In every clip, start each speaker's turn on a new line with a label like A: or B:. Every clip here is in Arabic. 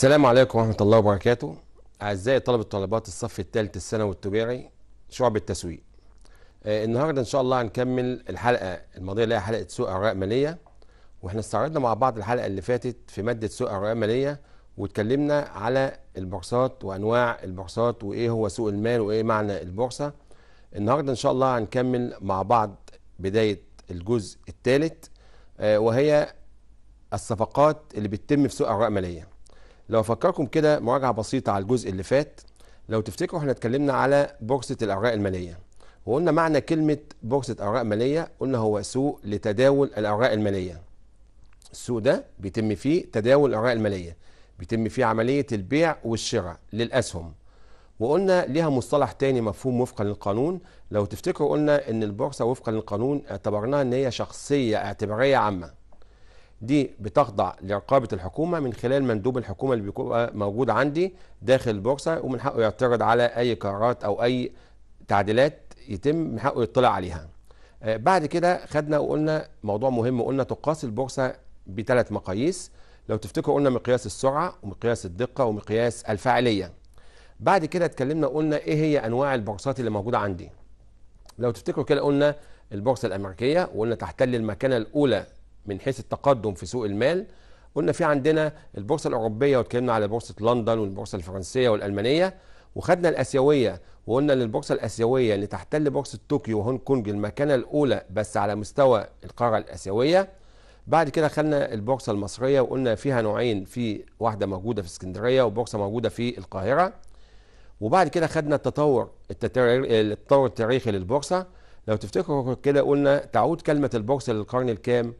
A: السلام عليكم ورحمة الله وبركاته أعزائي طلبة طلبات الصف الثالث الثانوي التجاري شعب التسويق آه، النهاردة إن شاء الله هنكمل الحلقة الماضية اللي هي حلقة سوق أوراق مالية وإحنا استعرضنا مع بعض الحلقة اللي فاتت في مادة سوق أوراق مالية واتكلمنا على البورصات وأنواع البورصات وإيه هو سوق المال وإيه معنى البورصة النهاردة إن شاء الله هنكمل مع بعض بداية الجزء الثالث آه، وهي الصفقات اللي بتتم في سوق أوراق مالية لو افكركم كده مراجعه بسيطه على الجزء اللي فات لو تفتكروا احنا اتكلمنا على بورصه الاوراق الماليه وقلنا معنى كلمه بورصه اوراق ماليه قلنا هو سوق لتداول الاوراق الماليه السوق ده بيتم فيه تداول الاوراق الماليه بيتم فيه عمليه البيع والشراء للاسهم وقلنا ليها مصطلح تاني مفهوم وفقا للقانون لو تفتكروا قلنا ان البورصه وفقا للقانون اعتبرناها ان هي شخصيه اعتباريه عامه دي بتخضع لرقابه الحكومه من خلال مندوب الحكومه اللي بيبقى موجود عندي داخل البورصه ومن حقه يعترض على اي قرارات او اي تعديلات يتم من حقه يطلع عليها. آه، بعد كده خدنا وقلنا موضوع مهم وقلنا تقاس البورصه بثلاث مقاييس لو تفتكروا قلنا مقياس السرعه ومقياس الدقه ومقياس الفاعليه. بعد كده اتكلمنا قلنا ايه هي انواع البورصات اللي موجوده عندي. لو تفتكروا كده قلنا البورصه الامريكيه وقلنا تحتل المكانه الاولى من حيث التقدم في سوق المال قلنا في عندنا البورصه الاوروبيه واتكلمنا على بورصه لندن والبورصه الفرنسيه والالمانيه وخدنا الاسيويه وقلنا ان البورصه الاسيويه اللي تحتل بورصه طوكيو وهونج كونج المكانه الاولى بس على مستوى القاره الاسيويه بعد كده خدنا البورصه المصريه وقلنا فيها نوعين في واحده موجوده في اسكندريه وبورصه موجوده في القاهره وبعد كده خدنا التطور التطور التاريخي للبورصه لو تفتكروا كده قلنا تعود كلمه البورصه للقرن الكام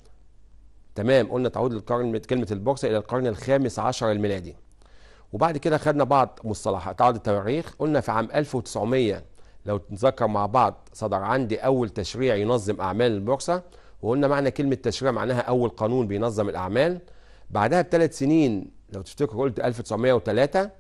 A: تمام قلنا تعود للقرن كلمه البورصه الى القرن الخامس عشر الميلادي وبعد كده خدنا بعض مصطلحات عدد التواريخ قلنا في عام 1900 لو تتذكر مع بعض صدر عندي اول تشريع ينظم اعمال البورصه وقلنا معنى كلمه تشريع معناها اول قانون بينظم الاعمال بعدها بثلاث سنين لو تفتكر قلت 1903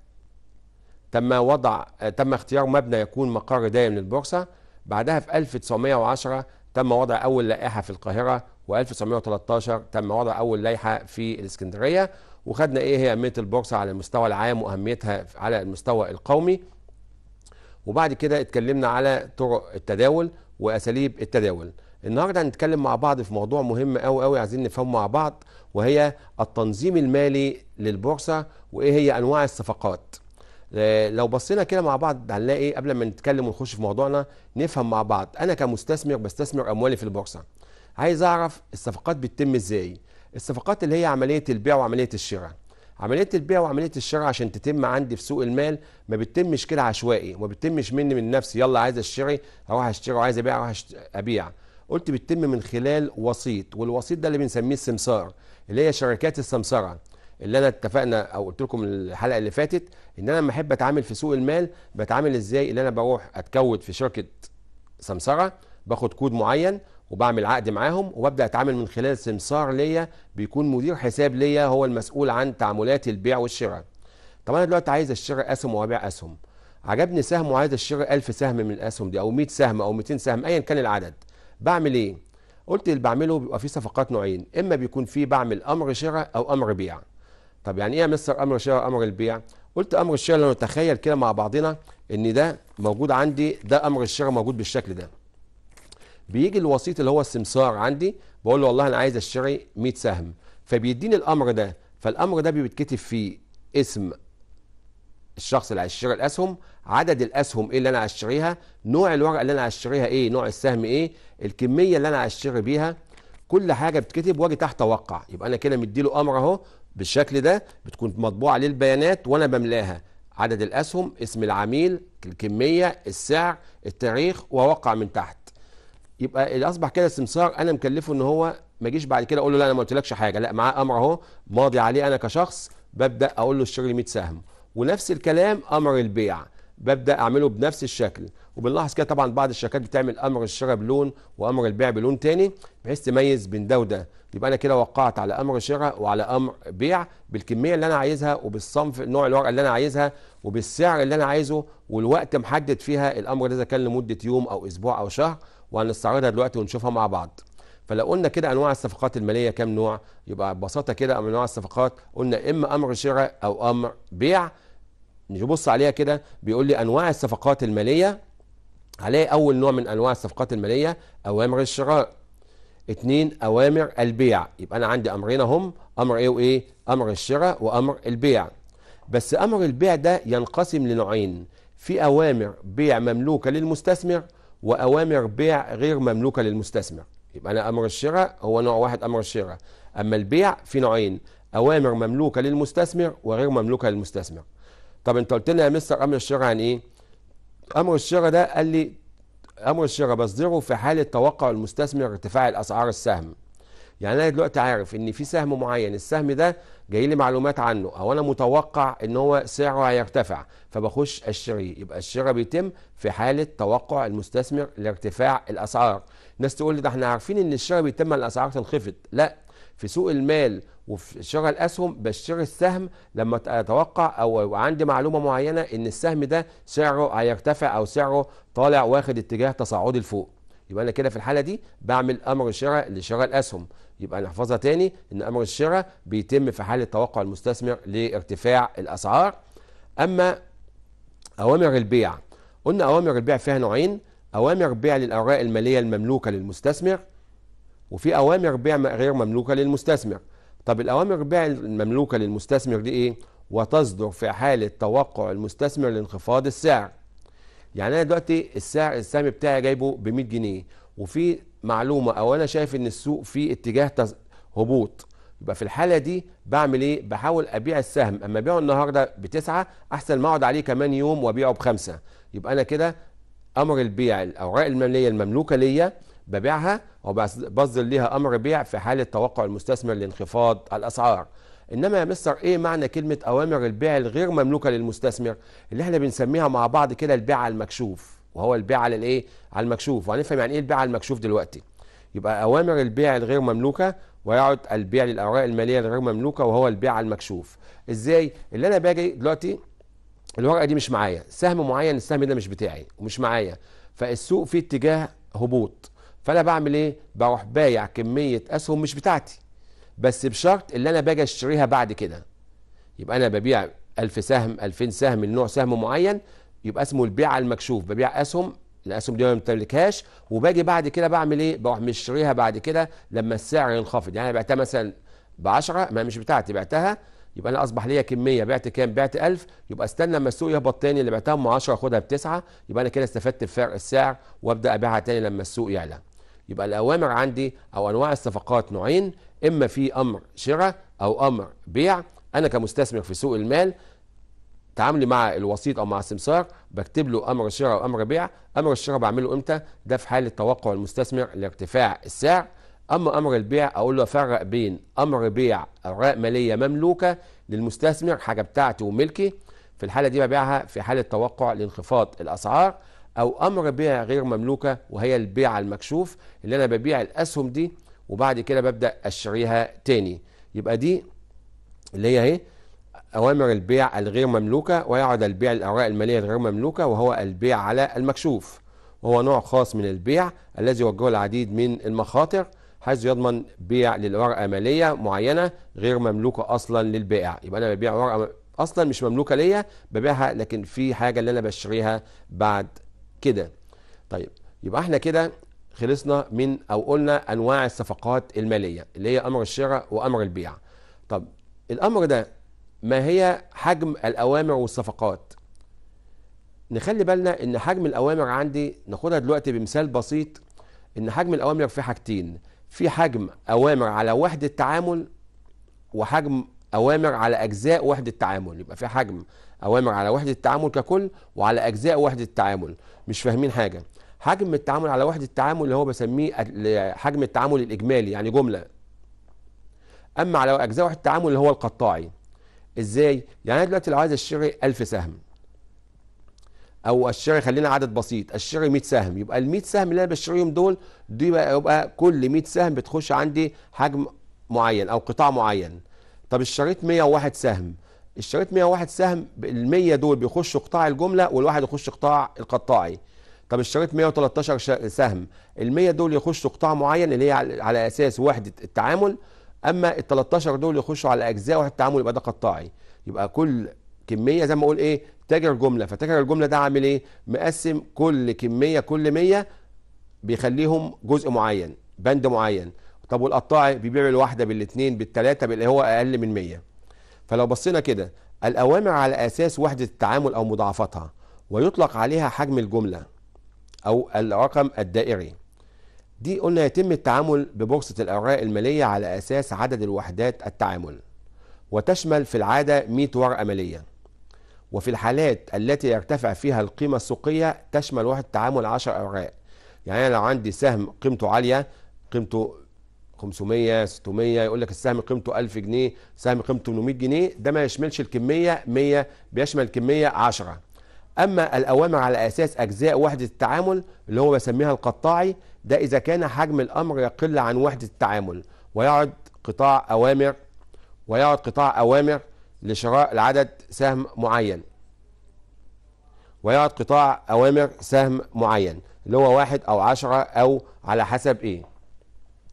A: تم وضع تم اختيار مبنى يكون مقر دائم للبورصه بعدها في 1910 تم وضع اول لائحه في القاهره و1913 تم وضع اول لائحه في الاسكندريه وخدنا ايه هي اهميه البورصه على المستوى العام واهميتها على المستوى القومي وبعد كده اتكلمنا على طرق التداول واساليب التداول النهارده هنتكلم مع بعض في موضوع مهم قوي قوي عايزين نفهمه مع بعض وهي التنظيم المالي للبورصه وايه هي انواع الصفقات آه، لو بصينا كده مع بعض هنلاقي قبل ما نتكلم ونخش في موضوعنا نفهم مع بعض انا كمستثمر بستثمر اموالي في البورصه عايز اعرف الصفقات بتتم ازاي الصفقات اللي هي عمليه البيع وعمليه الشراء عمليه البيع وعمليه الشراء عشان تتم عندي في سوق المال ما بتتمش كده عشوائي وما بتتمش مني من نفسي يلا عايز اشتري اروح اشتري وعايز ابيع اروح ابيع قلت بتتم من خلال وسيط والوسيط ده اللي بنسميه السمسار اللي هي شركات السمسره اللي انا اتفقنا او قلت لكم الحلقه اللي فاتت ان انا لما احب اتعامل في سوق المال بتعامل ازاي ان انا بروح اتكود في شركه سمسره باخد كود معين وبعمل عقد معاهم وببدا اتعامل من خلال سمسار ليا بيكون مدير حساب ليا هو المسؤول عن تعاملات البيع والشراء طب انا دلوقتي عايز اشتري اسهم وابيع اسهم عجبني سهم وعايز اشتري 1000 سهم من الاسهم دي او 100 سهم او 200 سهم ايا كان العدد بعمل ايه قلت اللي بعمله بيبقى فيه صفقات نوعين اما بيكون فيه بعمل امر شراء او امر بيع طب يعني ايه يا مستر امر شراء امر البيع قلت امر الشراء لو نتخيل كده مع بعضنا ان ده موجود عندي ده امر الشراء موجود بالشكل ده بيجي الوسيط اللي هو السمسار عندي بقول له والله انا عايز اشتري 100 سهم فبيديني الامر ده فالامر ده بيتكتب فيه اسم الشخص اللي هيشتري الاسهم عدد الاسهم ايه اللي انا هشتريها نوع الورقه اللي انا هشتريها ايه نوع السهم ايه الكميه اللي انا هشتري بيها كل حاجه بتكتب واجي تحت اوقع يبقى انا كده مديله امر اهو بالشكل ده بتكون مطبوعه عليه البيانات وانا بملاها عدد الاسهم اسم العميل الكميه السعر التاريخ واوقع من تحت يبقى اللي اصبح كده سمسار انا مكلفه ان هو ما يجيش بعد كده اقول له لا انا ما قلتلكش حاجه لا معاه امر اهو ماضي عليه انا كشخص ببدا اقول له اشتري لي 100 سهم ونفس الكلام امر البيع ببدا اعمله بنفس الشكل وبنلاحظ كده طبعا بعض الشركات بتعمل امر الشراء بلون وامر البيع بلون تاني بحيث تميز بين ده وده يبقى انا كده وقعت على امر شراء وعلى امر بيع بالكميه اللي انا عايزها وبالصنف نوع الورقه اللي انا عايزها وبالسعر اللي انا عايزه والوقت محدد فيها الامر ده اذا كان لمده يوم او اسبوع او شهر وهنستعرضها دلوقتي ونشوفها مع بعض فلو قلنا كده انواع الصفقات الماليه كام نوع يبقى ببساطه كده انواع الصفقات قلنا اما امر شراء او امر بيع نبص عليها كده بيقول لي انواع الصفقات الماليه عليه اول نوع من انواع الصفقات الماليه اوامر الشراء اتنين اوامر البيع يبقى انا عندي امرين هم امر ايه وايه امر الشراء وامر البيع بس امر البيع ده ينقسم لنوعين في اوامر بيع مملوكه للمستثمر واوامر بيع غير مملوكه للمستثمر يبقى انا امر الشراء هو نوع واحد امر الشراء اما البيع في نوعين اوامر مملوكه للمستثمر وغير مملوكه للمستثمر طب انت قلت لنا يا مستر امر الشراء عن ايه امر الشراء ده قال لي امر الشراء بصدره في حاله توقع المستثمر ارتفاع الاسعار السهم يعني انا دلوقتي عارف ان في سهم معين السهم ده جاي لي معلومات عنه او انا متوقع ان هو سعره هيرتفع فبخش اشتريه يبقى الشراء بيتم في حاله توقع المستثمر لارتفاع الاسعار ناس تقول لي ده احنا عارفين ان الشراء بيتم الاسعار تنخفض لا في سوق المال وفي شراء الاسهم بشتري السهم لما اتوقع او عندي معلومه معينه ان السهم ده سعره هيرتفع او سعره طالع واخد اتجاه تصاعدي لفوق يبقى انا كده في الحاله دي بعمل امر شراء لشراء الاسهم يبقى نحفظها تاني ان امر الشراء بيتم في حاله توقع المستثمر لارتفاع الاسعار اما اوامر البيع قلنا اوامر البيع فيها نوعين اوامر بيع للاوراق الماليه المملوكه للمستثمر وفي اوامر بيع غير مملوكه للمستثمر طب الاوامر بيع المملوكه للمستثمر دي ايه وتصدر في حاله توقع المستثمر لانخفاض السعر يعني انا دلوقتي السعر السهم بتاعي جايبه ب 100 جنيه وفي معلومه او انا شايف ان السوق في اتجاه هبوط يبقى في الحاله دي بعمل ايه بحاول ابيع السهم اما ابيعه النهارده بتسعة احسن ما اقعد عليه كمان يوم وابيعه بخمسة يبقى انا كده امر البيع الاوراق الماليه المملوكه ليا ببيعها وبصدر ليها امر بيع في حاله توقع المستثمر لانخفاض الاسعار انما يا مستر ايه معنى كلمه اوامر البيع الغير مملوكه للمستثمر اللي احنا بنسميها مع بعض كده البيع المكشوف وهو البيع على الايه على المكشوف وهنفهم يعني ايه البيع على المكشوف دلوقتي يبقى اوامر البيع الغير مملوكه ويعد البيع للاوراق الماليه الغير مملوكه وهو البيع على المكشوف ازاي اللي انا باجي دلوقتي الورقه دي مش معايا سهم معين السهم ده مش بتاعي ومش معايا فالسوق فيه اتجاه هبوط فانا بعمل ايه بروح بايع كميه اسهم مش بتاعتي بس بشرط اللي انا باجي اشتريها بعد كده يبقى انا ببيع 1000 سهم 2000 سهم لنوع سهم معين يبقى اسمه البيع المكشوف ببيع اسهم الاسهم دي ما بمتلكهاش وباجي بعد كده بعمل ايه؟ بروح مشتريها بعد كده لما السعر ينخفض يعني انا بعتها مثلا ب 10 ما مش بتاعتي بعتها يبقى انا اصبح ليا كميه بعت كام؟ بعت 1000 يبقى استنى لما السوق يهبط تاني اللي بعتها ب 10 اخدها بتسعه يبقى انا كده استفدت بفرق السعر وابدا ابيعها تاني لما السوق يعلى. يبقى الاوامر عندي او انواع الصفقات نوعين اما في امر شراء او امر بيع انا كمستثمر في سوق المال تعاملي مع الوسيط او مع السمسار بكتب له امر شراء وامر بيع امر الشراء بعمله امتى ده في حاله توقع المستثمر لارتفاع السعر اما امر البيع اقول له افرق بين امر بيع اوراق ماليه مملوكه للمستثمر حاجه بتاعتي وملكي في الحاله دي ببيعها في حاله توقع لانخفاض الاسعار او امر بيع غير مملوكه وهي البيع المكشوف اللي انا ببيع الاسهم دي وبعد كده ببدا اشتريها تاني يبقى دي اللي هي اهي أوامر البيع الغير مملوكة ويعد البيع الأوراق المالية الغير مملوكة وهو البيع على المكشوف وهو نوع خاص من البيع الذي يوجهه العديد من المخاطر حيث يضمن بيع للورقة مالية معينة غير مملوكة أصلا للبائع يبقى أنا ببيع ورقة أصلا مش مملوكة ليا ببيعها لكن في حاجة اللي أنا بشتريها بعد كده طيب يبقى احنا كده خلصنا من أو قلنا أنواع الصفقات المالية اللي هي أمر الشراء وأمر البيع طب الأمر ده ما هي حجم الأوامر والصفقات نخلي بالنا إن حجم الأوامر عندي ناخدها دلوقتي بمثال بسيط إن حجم الأوامر في حاجتين في حجم أوامر على وحدة تعامل وحجم أوامر على أجزاء وحدة تعامل يبقى في حجم أوامر على وحدة التعامل ككل وعلى أجزاء وحدة التعامل مش فاهمين حاجة حجم التعامل على وحدة التعامل اللي هو بسميه حجم التعامل الإجمالي يعني جملة أما على أجزاء وحدة التعامل اللي هو القطاعي ازاي يعني انا دلوقتي لو عايز اشتري 1000 سهم او اشتري خلينا عدد بسيط اشتري 100 سهم يبقى ال 100 سهم اللي انا بشتريهم دول دي يبقى كل 100 سهم بتخش عندي حجم معين او قطاع معين طب اشتريت 101 سهم اشتريت 101 سهم ال 100 دول بيخشوا قطاع الجمله والواحد يخش قطاع القطاعي طب اشتريت 113 سهم ال 100 دول يخشوا قطاع معين اللي هي على اساس وحده التعامل اما ال 13 دول يخشوا على اجزاء واحد التعامل يبقى ده قطاعي يبقى كل كميه زي ما اقول ايه تاجر جمله فتاجر الجمله ده عامل ايه مقسم كل كميه كل 100 بيخليهم جزء معين بند معين طب والقطاعي بيبيع الواحده بالاثنين بالثلاثه باللي هو اقل من 100 فلو بصينا كده الاوامر على اساس وحده التعامل او مضاعفتها ويطلق عليها حجم الجمله او الرقم الدائري دي قلنا يتم التعامل ببورصة الأوراق المالية على أساس عدد الوحدات التعامل وتشمل في العادة 100 ورقة مالية وفي الحالات التي يرتفع فيها القيمة السوقية تشمل وحدة التعامل 10 أوراق يعني أنا لو عندي سهم قيمته عالية قيمته 500 600 يقول لك السهم قيمته 1000 جنيه سهم قيمته 800 جنيه ده ما يشملش الكمية 100 بيشمل الكمية 10 أما الأوامر على أساس أجزاء وحدة التعامل اللي هو بسميها القطاعي ده إذا كان حجم الأمر يقل عن وحدة التعامل ويعد قطاع أوامر ويعد قطاع أوامر لشراء العدد سهم معين ويعد قطاع أوامر سهم معين اللي هو واحد أو عشرة أو على حسب إيه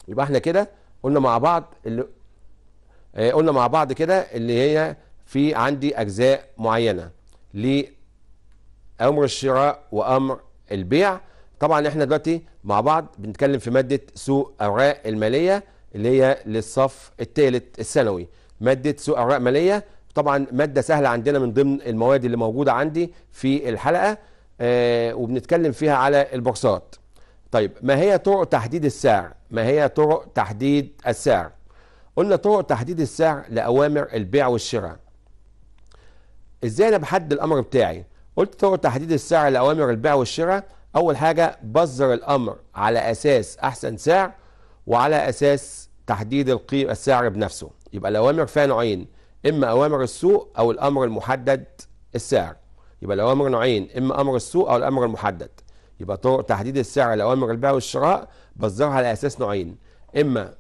A: يبقى احنا كده قلنا مع بعض اللي اه قلنا مع بعض كده اللي هي في عندي أجزاء معينة لأمر الشراء وأمر البيع طبعا احنا دلوقتي مع بعض بنتكلم في ماده سوق اوراق الماليه اللي هي للصف الثالث الثانوي ماده سوق اوراق ماليه طبعا ماده سهله عندنا من ضمن المواد اللي موجوده عندي في الحلقه آه وبنتكلم فيها على البورصات طيب ما هي طرق تحديد السعر ما هي طرق تحديد السعر قلنا طرق تحديد السعر لاوامر البيع والشراء ازاي انا بحدد الامر بتاعي قلت طرق تحديد السعر لاوامر البيع والشراء أول حاجة بذر الأمر على أساس أحسن سعر وعلى أساس تحديد القيمة السعر بنفسه يبقى الأوامر فيها نوعين إما أوامر السوق أو الأمر المحدد السعر يبقى الأوامر نوعين إما أمر السوق أو الأمر المحدد يبقى طرق تحديد السعر لأوامر البيع والشراء بذرها على أساس نوعين إما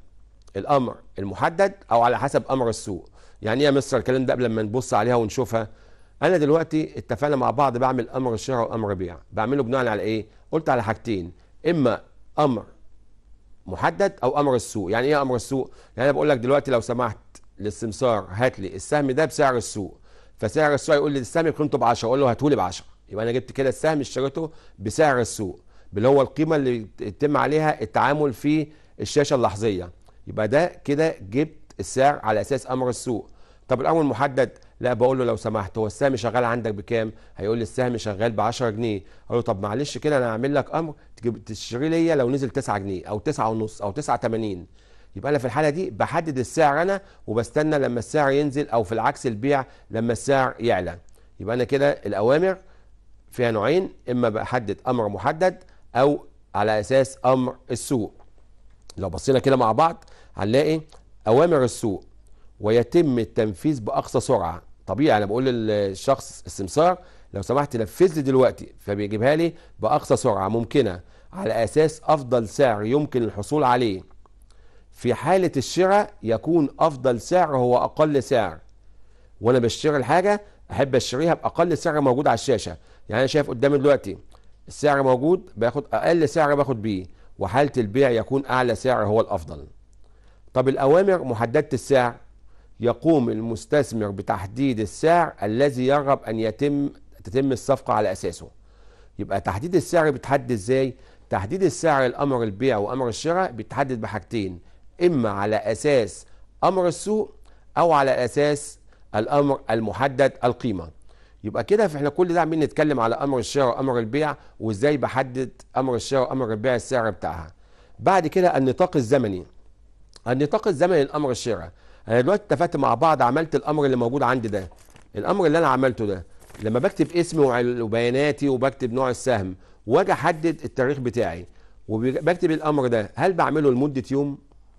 A: الأمر المحدد أو على حسب أمر السوق يعني إيه يا مستر الكلام ده قبل ما نبص عليها ونشوفها انا دلوقتي اتفقنا مع بعض بعمل امر شراء وامر بيع بعمله بناء على ايه قلت على حاجتين اما امر محدد او امر السوق يعني ايه امر السوق يعني انا بقول لك دلوقتي لو سمحت للسمسار هات لي السهم ده بسعر السوق فسعر السوق يقول لي السهم قيمته ب 10 اقول له هاته لي ب 10 يبقى انا جبت كده السهم اشتريته بسعر السوق اللي هو القيمه اللي يتم عليها التعامل في الشاشه اللحظيه يبقى ده كده جبت السعر على اساس امر السوق طب الامر المحدد لا بقول له لو سمحت هو السهم شغال عندك بكام هيقول لي السهم شغال ب 10 جنيه اقول له طب معلش كده انا هعمل لك امر تجيب تشتري ليا لو نزل 9 جنيه او 9 ونص او 89 يبقى انا في الحاله دي بحدد السعر انا وبستنى لما السعر ينزل او في العكس البيع لما السعر يعلى يبقى انا كده الاوامر فيها نوعين اما بحدد امر محدد او على اساس امر السوق لو بصينا كده مع بعض هنلاقي اوامر السوق ويتم التنفيذ باقصى سرعه طبيعي انا بقول للشخص السمسار لو سمحت نفذ لي دلوقتي فبيجيبها لي باقصى سرعه ممكنه على اساس افضل سعر يمكن الحصول عليه في حاله الشراء يكون افضل سعر هو اقل سعر وانا بشتري الحاجه احب اشتريها باقل سعر موجود على الشاشه يعني انا شايف قدامي دلوقتي السعر موجود باخد اقل سعر باخد بيه وحاله البيع يكون اعلى سعر هو الافضل طب الاوامر محدده السعر يقوم المستثمر بتحديد السعر الذي يرغب أن يتم تتم الصفقة على أساسه يبقى تحديد السعر بيتحدد إزاي؟ تحديد السعر الأمر البيع وأمر الشراء بيتحدد بحاجتين إما على أساس أمر السوق أو على أساس الأمر المحدد القيمة يبقى كده فاحنا كل ده عمالين نتكلم على امر الشراء وامر البيع وازاي بحدد امر الشراء وامر البيع السعر بتاعها بعد كده النطاق الزمني النطاق الزمني لامر الشراء انا آه، دلوقتي اتفقت مع بعض عملت الامر اللي موجود عندي ده الامر اللي انا عملته ده لما بكتب اسمي وبياناتي وبكتب نوع السهم واجي احدد التاريخ بتاعي وبكتب الامر ده هل بعمله لمده يوم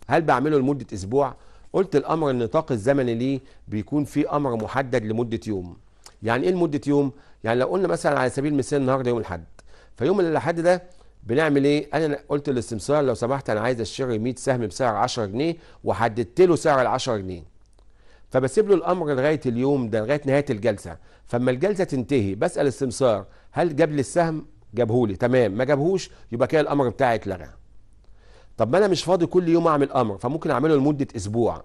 A: هل بعمله لمده اسبوع قلت الامر النطاق الزمني ليه بيكون في امر محدد لمده يوم يعني ايه لمده يوم يعني لو قلنا مثلا على سبيل المثال النهارده يوم الاحد فيوم الاحد ده بنعمل ايه انا قلت للسمسار لو سمحت انا عايز اشتري 100 سهم بسعر 10 جنيه وحددت له سعر ال 10 جنيه فبسيب له الامر لغايه اليوم ده لغايه نهايه الجلسه فاما الجلسه تنتهي بسال السمسار هل جاب لي السهم جابهولي تمام ما جابهوش يبقى كده الامر بتاعي اتلغى طب ما انا مش فاضي كل يوم اعمل امر فممكن اعمله لمده اسبوع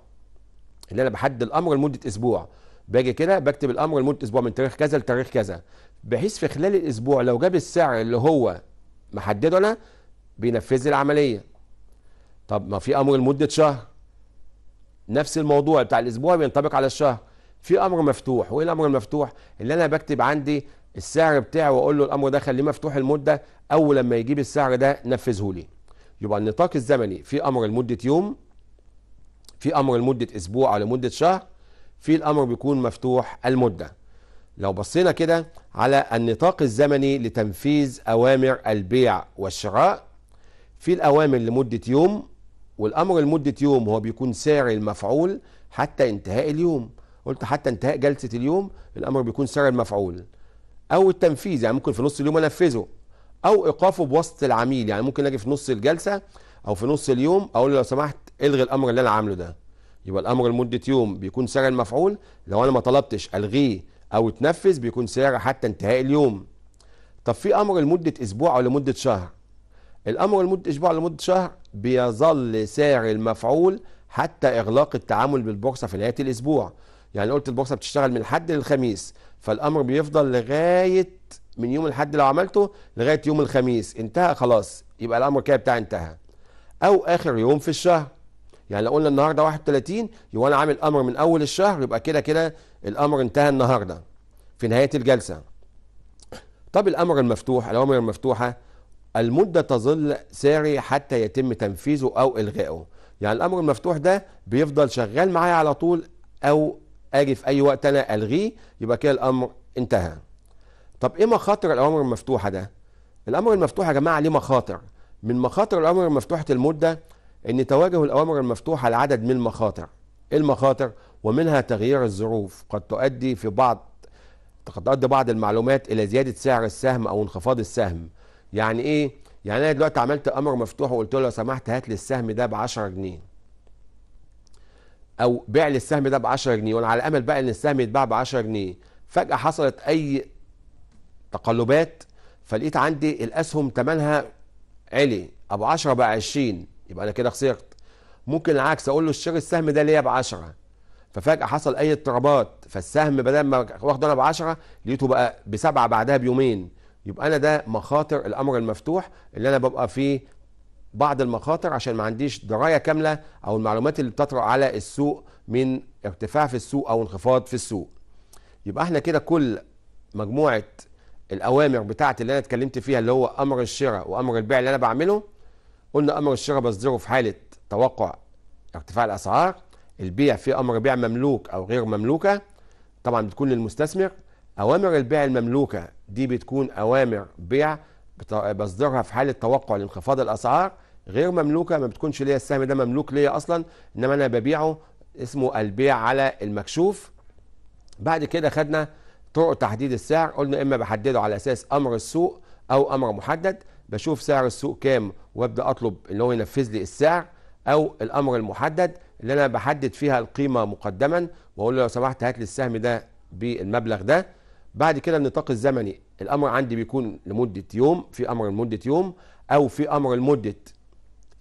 A: اللي انا بحدد الامر لمده اسبوع باجي كده بكتب الامر لمده اسبوع من تاريخ كذا لتاريخ كذا بحيث في خلال الاسبوع لو جاب السعر اللي هو محدده انا بينفذ لي العمليه طب ما في امر لمده شهر نفس الموضوع بتاع الاسبوع بينطبق على الشهر في امر مفتوح وايه الامر المفتوح اللي انا بكتب عندي السعر بتاعه واقول له الامر ده خليه مفتوح المده اول لما يجيب السعر ده نفذه لي يبقى النطاق الزمني في امر لمده يوم في امر لمده اسبوع او لمده شهر في الامر بيكون مفتوح المده لو بصينا كده على النطاق الزمني لتنفيذ أوامر البيع والشراء في الأوامر لمدة يوم والأمر لمدة يوم هو بيكون سعر المفعول حتى انتهاء اليوم قلت حتى انتهاء جلسة اليوم الأمر بيكون سعر المفعول أو التنفيذ يعني ممكن في نص اليوم أنفذه أو إيقافه بوسط العميل يعني ممكن أجي في نص الجلسة أو في نص اليوم أقول له لو سمحت إلغي الأمر اللي أنا عامله ده يبقى الأمر لمدة يوم بيكون سعر المفعول لو أنا ما طلبتش ألغيه او اتنفذ بيكون سعر حتى انتهاء اليوم طب في امر لمده اسبوع او لمده شهر الامر لمده اسبوع او لمده شهر بيظل سعر المفعول حتى اغلاق التعامل بالبورصه في نهايه الاسبوع يعني قلت البورصه بتشتغل من الحد للخميس فالامر بيفضل لغايه من يوم الحد لو عملته لغايه يوم الخميس انتهى خلاص يبقى الامر كده بتاع انتهى او اخر يوم في الشهر يعني لو قلنا النهارده 31 يبقى انا عامل امر من اول الشهر يبقى كده كده الامر انتهى النهارده في نهايه الجلسه طب الامر المفتوح الاوامر المفتوحه المده تظل ساري حتى يتم تنفيذه او الغائه يعني الامر المفتوح ده بيفضل شغال معايا على طول او اجي في اي وقت انا الغيه يبقى كده الامر انتهى طب ايه مخاطر الاوامر المفتوحه ده الامر المفتوح يا جماعه ليه مخاطر من مخاطر الاوامر المفتوحه المده ان تواجه الاوامر المفتوحه لعدد من المخاطر ايه المخاطر ومنها تغيير الظروف قد تؤدي في بعض قد تؤدي بعض المعلومات الى زياده سعر السهم او انخفاض السهم يعني ايه يعني انا دلوقتي عملت امر مفتوح وقلت له لو سمحت هات لي السهم ده ب 10 جنيه او بيع لي السهم ده ب 10 جنيه وانا على امل بقى ان السهم يتباع ب 10 جنيه فجاه حصلت اي تقلبات فلقيت عندي الاسهم ثمنها علي ابو 10 بقى 20 يبقى انا كده خسرت ممكن العكس اقول له اشتري السهم ده ليا ب 10 ففجأة حصل أي اضطرابات فالسهم بدل ما واخده أنا 10 لقيته بقى بسبعة بعدها بيومين يبقى أنا ده مخاطر الأمر المفتوح اللي أنا ببقى فيه بعض المخاطر عشان ما عنديش دراية كاملة أو المعلومات اللي بتطرأ على السوق من ارتفاع في السوق أو انخفاض في السوق يبقى احنا كده كل مجموعة الأوامر بتاعت اللي أنا اتكلمت فيها اللي هو أمر الشراء وأمر البيع اللي أنا بعمله قلنا أمر الشراء بصدره في حالة توقع ارتفاع الأسعار البيع في امر بيع مملوك او غير مملوكه طبعا بتكون للمستثمر اوامر البيع المملوكه دي بتكون اوامر بيع بصدرها في حاله توقع لانخفاض الاسعار غير مملوكه ما بتكونش ليا السهم ده مملوك ليا اصلا انما انا ببيعه اسمه البيع على المكشوف بعد كده خدنا طرق تحديد السعر قلنا اما بحدده على اساس امر السوق او امر محدد بشوف سعر السوق كام وابدا اطلب ان هو ينفذ لي السعر او الامر المحدد اللي انا بحدد فيها القيمه مقدما واقول له لو سمحت هات لي السهم ده بالمبلغ ده بعد كده النطاق الزمني الامر عندي بيكون لمده يوم في امر لمده يوم او في امر لمده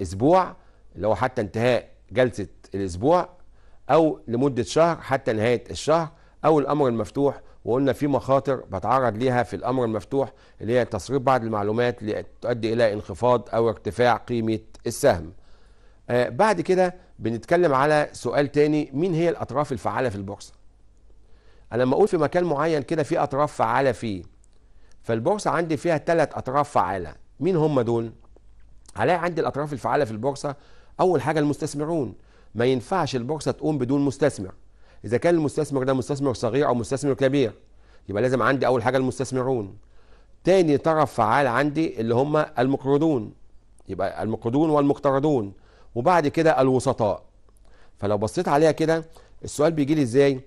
A: اسبوع اللي هو حتى انتهاء جلسه الاسبوع او لمده شهر حتى نهايه الشهر او الامر المفتوح وقلنا في مخاطر بتعرض ليها في الامر المفتوح اللي هي تسريب بعض المعلومات تؤدي الى انخفاض او ارتفاع قيمه السهم. آه بعد كده بنتكلم على سؤال تاني مين هي الاطراف الفعاله في البورصه انا لما اقول في مكان معين كده في اطراف فعاله فيه فالبورصه عندي فيها ثلاث اطراف فعاله مين هم دول هلاقي عندي الاطراف الفعاله في البورصه اول حاجه المستثمرون ما ينفعش البورصه تقوم بدون مستثمر اذا كان المستثمر ده مستثمر صغير او مستثمر كبير يبقى لازم عندي اول حاجه المستثمرون تاني طرف فعال عندي اللي هم المقرضون يبقى المقرضون والمقترضون وبعد كده الوسطاء فلو بصيت عليها كده السؤال بيجي لي ازاي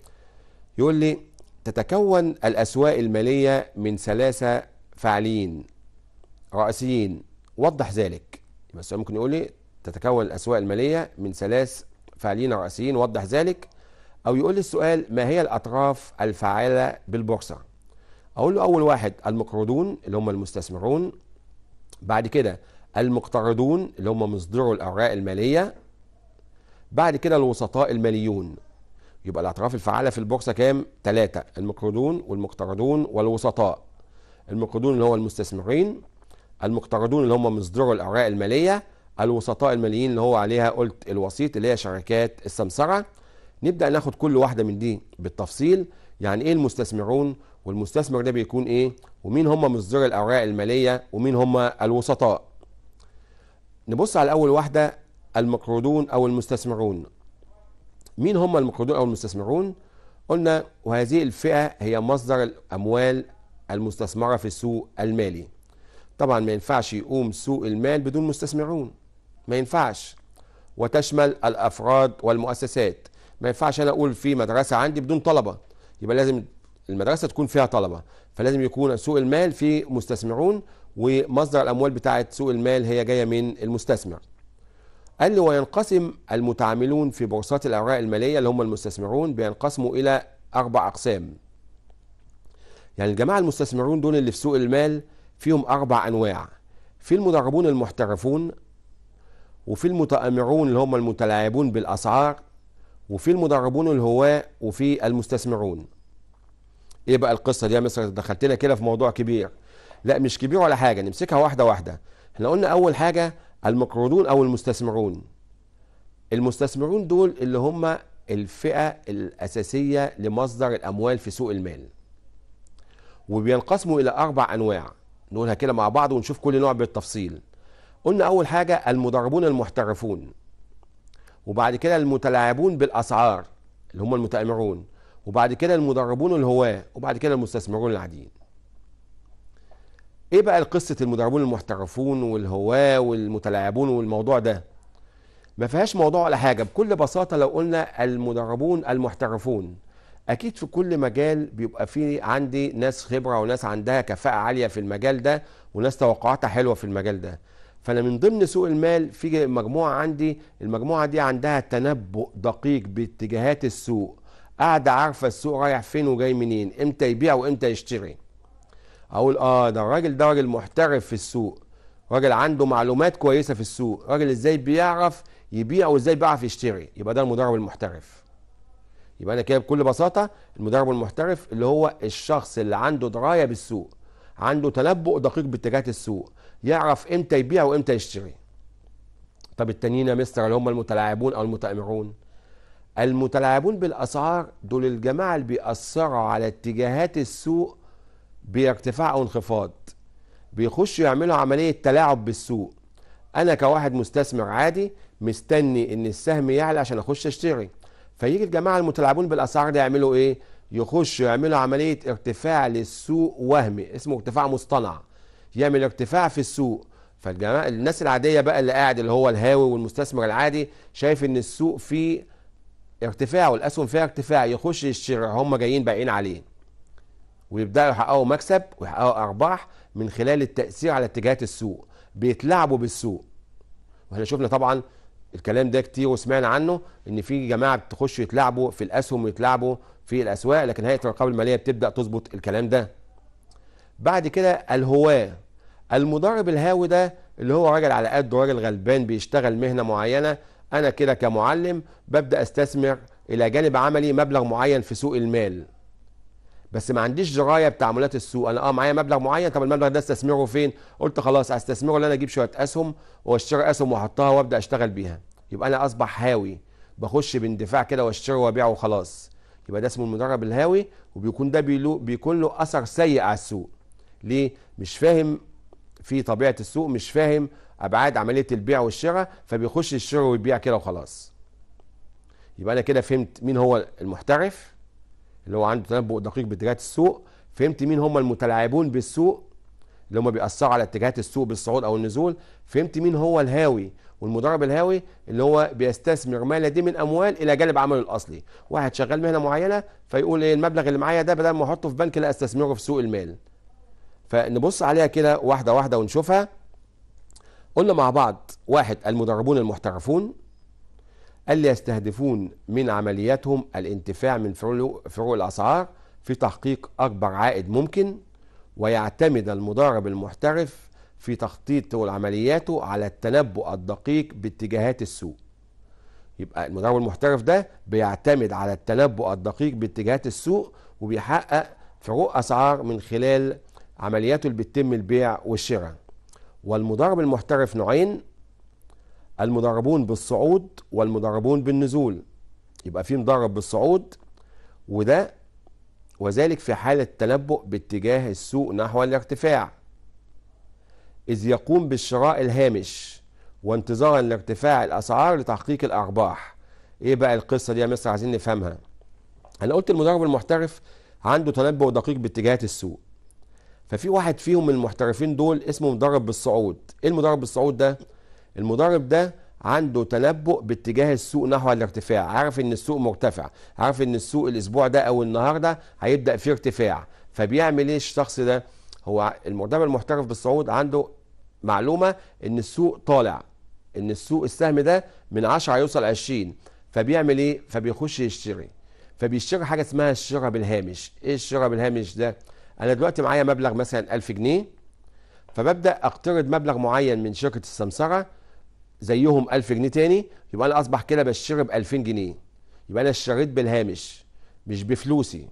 A: يقول لي تتكون الأسواق المالية من ثلاثة فاعلين رئيسيين وضح ذلك بس ممكن يقول لي تتكون الأسواق المالية من ثلاث فاعلين رئيسيين وضح ذلك أو يقول لي السؤال ما هي الأطراف الفعاله بالبورصة أقول له أول واحد المقرضون اللي هم المستثمرون بعد كده المقترضون اللي هم مصدروا الأوراق المالية بعد كده الوسطاء الماليون يبقى الاعتراف الفعالة في البورصة كام؟ ثلاثة المقرضون والمقترضون والوسطاء المقرضون اللي هو المستثمرين المقترضون اللي هم مصدروا الأوراق المالية الوسطاء الماليين اللي هو عليها قلت الوسيط اللي هي شركات السمسرة نبدأ ناخد كل واحدة من دي بالتفصيل يعني ايه المستثمرون والمستثمر ده بيكون ايه ومين هم مصدر الاوراق الماليه ومين هم الوسطاء نبص على اول واحده المقروضون او المستثمرون مين هم المقروضون او المستثمرون قلنا وهذه الفئه هي مصدر الاموال المستثمره في السوق المالي طبعا ما ينفعش يقوم سوق المال بدون مستثمرون ما ينفعش وتشمل الافراد والمؤسسات ما ينفعش انا اقول في مدرسه عندي بدون طلبه يبقى لازم المدرسه تكون فيها طلبه فلازم يكون سوق المال فيه مستثمرون ومصدر الاموال بتاعه سوق المال هي جايه من المستثمر قال لي وينقسم المتعاملون في بورصات الاوراق الماليه اللي هم المستثمرون بينقسموا الى اربع اقسام يعني الجماعه المستثمرون دول اللي في سوق المال فيهم اربع انواع في المدربون المحترفون وفي المتامرون اللي هم المتلاعبون بالاسعار وفي المدربون الهواء وفي المستثمرون ايه بقى القصه دي يا مصر دخلتنا كده في موضوع كبير لا مش كبير ولا حاجه نمسكها واحده واحده احنا قلنا اول حاجه المقرضون او المستثمرون المستثمرون دول اللي هم الفئه الاساسيه لمصدر الاموال في سوق المال وبينقسموا الى اربع انواع نقولها كده مع بعض ونشوف كل نوع بالتفصيل قلنا اول حاجه المدربون المحترفون وبعد كده المتلاعبون بالاسعار اللي هم المتامرون وبعد كده المدربون الهواة وبعد كده المستثمرون العاديين ايه بقى قصة المدربون المحترفون والهواة والمتلاعبون والموضوع ده ما فيهاش موضوع ولا حاجة بكل بساطة لو قلنا المدربون المحترفون اكيد في كل مجال بيبقى في عندي ناس خبرة وناس عندها كفاءة عالية في المجال ده وناس توقعاتها حلوة في المجال ده فانا من ضمن سوق المال في مجموعة عندي المجموعة دي عندها تنبؤ دقيق باتجاهات السوق قاعده عارفه السوق رايح فين وجاي منين امتى يبيع وامتى يشتري اقول اه ده الراجل ده راجل محترف في السوق راجل عنده معلومات كويسه في السوق راجل ازاي بيعرف يبيع وازاي بيعرف يشتري يبقى ده المدرب المحترف يبقى انا كده بكل بساطه المدرب المحترف اللي هو الشخص اللي عنده درايه بالسوق عنده تنبؤ دقيق باتجاهات السوق يعرف امتى يبيع وامتى يشتري طب التانيين يا مستر اللي هم المتلاعبون او المتامرون المتلاعبون بالاسعار دول الجماعه اللي بيأثروا على اتجاهات السوق بارتفاع او انخفاض بيخشوا يعملوا عمليه تلاعب بالسوق انا كواحد مستثمر عادي مستني ان السهم يعلى عشان اخش اشتري فيجي الجماعه المتلاعبون بالاسعار ده يعملوا ايه يخشوا يعملوا عمليه ارتفاع للسوق وهمي اسمه ارتفاع مصطنع يعمل ارتفاع في السوق فالجماعه الناس العاديه بقى اللي قاعد اللي هو الهاوي والمستثمر العادي شايف ان السوق فيه ارتفاع والاسهم فيها ارتفاع يخش الشراء هم جايين بايعين عليه ويبداوا يحققوا مكسب ويحققوا ارباح من خلال التاثير على اتجاهات السوق بيتلاعبوا بالسوق واحنا شفنا طبعا الكلام ده كتير وسمعنا عنه ان في جماعه بتخش يتلاعبوا في الاسهم ويتلاعبوا في الاسواق لكن هيئه الرقابه الماليه بتبدا تظبط الكلام ده بعد كده الهواه المضارب الهاوي ده اللي هو راجل على قده راجل غلبان بيشتغل مهنه معينه أنا كده كمعلم ببدأ أستثمر إلى جانب عملي مبلغ معين في سوق المال بس ما عنديش درايه بتعاملات السوق انا اه معايا مبلغ معين طب المبلغ ده استثمره فين قلت خلاص استثمره ان انا اجيب شويه اسهم واشتري اسهم واحطها وابدا اشتغل بيها يبقى انا اصبح هاوي بخش باندفاع كده واشتري وابيع وخلاص يبقى ده اسمه المدرب الهاوي وبيكون ده بيكون له اثر سيء على السوق ليه مش فاهم في طبيعه السوق مش فاهم ابعاد عمليه البيع والشراء فبيخش الشراء ويبيع كده وخلاص يبقى انا كده فهمت مين هو المحترف اللي هو عنده تنبؤ دقيق باتجاهات السوق فهمت مين هم المتلاعبون بالسوق اللي هم بيأثروا على اتجاهات السوق بالصعود او النزول فهمت مين هو الهاوي والمضارب الهاوي اللي هو بيستثمر ما لديه من اموال الى جانب عمله الاصلي واحد شغال مهنه معينه فيقول ايه المبلغ اللي معايا ده بدل ما احطه في بنك لا استثمره في سوق المال فنبص عليها كده واحده واحده ونشوفها قلنا مع بعض واحد المدربون المحترفون اللي يستهدفون من عملياتهم الانتفاع من فروق الأسعار في تحقيق أكبر عائد ممكن ويعتمد المضارب المحترف في تخطيط عملياته على التنبؤ الدقيق باتجاهات السوق يبقى المدرب المحترف ده بيعتمد على التنبؤ الدقيق باتجاهات السوق وبيحقق فروق أسعار من خلال عملياته اللي بتتم البيع والشراء والمدرب المحترف نوعين المدربون بالصعود والمدربون بالنزول يبقى في مدرب بالصعود وده وذلك في حالة تنبؤ باتجاه السوق نحو الارتفاع إذ يقوم بالشراء الهامش وانتظارا لارتفاع الأسعار لتحقيق الأرباح إيه بقى القصة دي يا مصر عايزين نفهمها أنا قلت المدرب المحترف عنده تنبؤ دقيق باتجاهات السوق ففي واحد فيهم من المحترفين دول اسمه مدرب بالصعود ايه المدرب بالصعود ده المدرب ده عنده تنبؤ باتجاه السوق نحو الارتفاع عارف ان السوق مرتفع عارف ان السوق الاسبوع ده او النهارده هيبدا فيه ارتفاع فبيعمل ايه الشخص ده هو المدرب المحترف بالصعود عنده معلومه ان السوق طالع ان السوق السهم ده من 10 هيوصل 20 فبيعمل ايه فبيخش يشتري فبيشتري حاجه اسمها الشراء بالهامش ايه الشراء بالهامش ده انا دلوقتي معايا مبلغ مثلا 1000 جنيه فببدا اقترض مبلغ معين من شركه السمسره زيهم 1000 جنيه تاني يبقى انا اصبح كده بشتري ب 2000 جنيه يبقى انا اشتريت بالهامش مش بفلوسي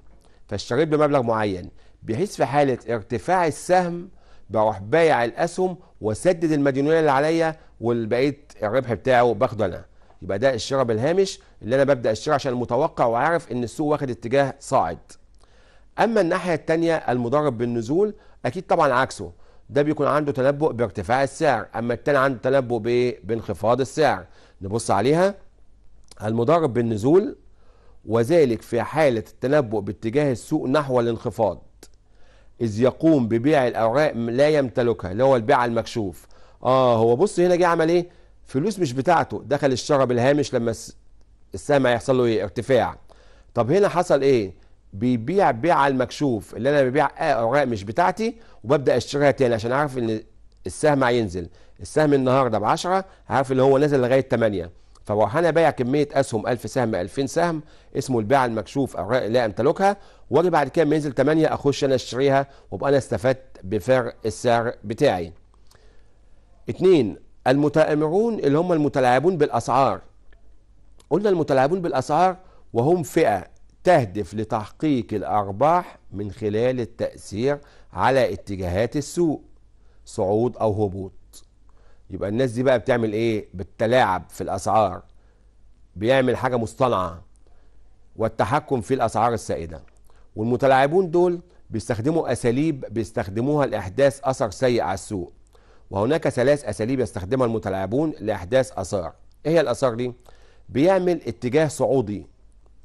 A: فاشتريت بمبلغ معين بحيث في حاله ارتفاع السهم بروح بايع الاسهم واسدد المديونيه اللي عليا والبقيه الربح بتاعه باخده انا يبقى ده الشراء بالهامش اللي انا ببدا اشتري عشان متوقع وعارف ان السوق واخد اتجاه صاعد اما الناحيه الثانيه المضارب بالنزول اكيد طبعا عكسه ده بيكون عنده تنبؤ بارتفاع السعر اما الثاني عنده تنبؤ بانخفاض السعر نبص عليها المضارب بالنزول وذلك في حالة التنبؤ باتجاه السوق نحو الانخفاض إذ يقوم ببيع الأوراق لا يمتلكها اللي هو البيع المكشوف آه هو بص هنا جه عمل إيه فلوس مش بتاعته دخل الشرب بالهامش لما السهم هيحصل له إيه ارتفاع طب هنا حصل إيه بيبيع بيع على المكشوف اللي انا ببيع اوراق مش بتاعتي وببدا اشتريها تاني عشان اعرف ان السهم هينزل السهم النهارده ب 10 عارف ان هو نازل لغايه 8 فبروح انا بايع كميه اسهم 1000 سهم 2000 سهم اسمه البيع المكشوف اوراق لا امتلكها واجي بعد كده ما ينزل 8 اخش انا اشتريها وابقى انا استفدت بفرق السعر بتاعي. اثنين المتآمرون اللي هم المتلاعبون بالاسعار. قلنا المتلاعبون بالاسعار وهم فئه تهدف لتحقيق الأرباح من خلال التأثير على اتجاهات السوق صعود أو هبوط يبقى الناس دي بقى بتعمل إيه؟ بالتلاعب في الأسعار بيعمل حاجة مصطنعة والتحكم في الأسعار السائدة والمتلاعبون دول بيستخدموا أساليب بيستخدموها لإحداث أثر سيء على السوق وهناك ثلاث أساليب يستخدمها المتلاعبون لإحداث أثار إيه هي الأثار دي؟ بيعمل اتجاه صعودي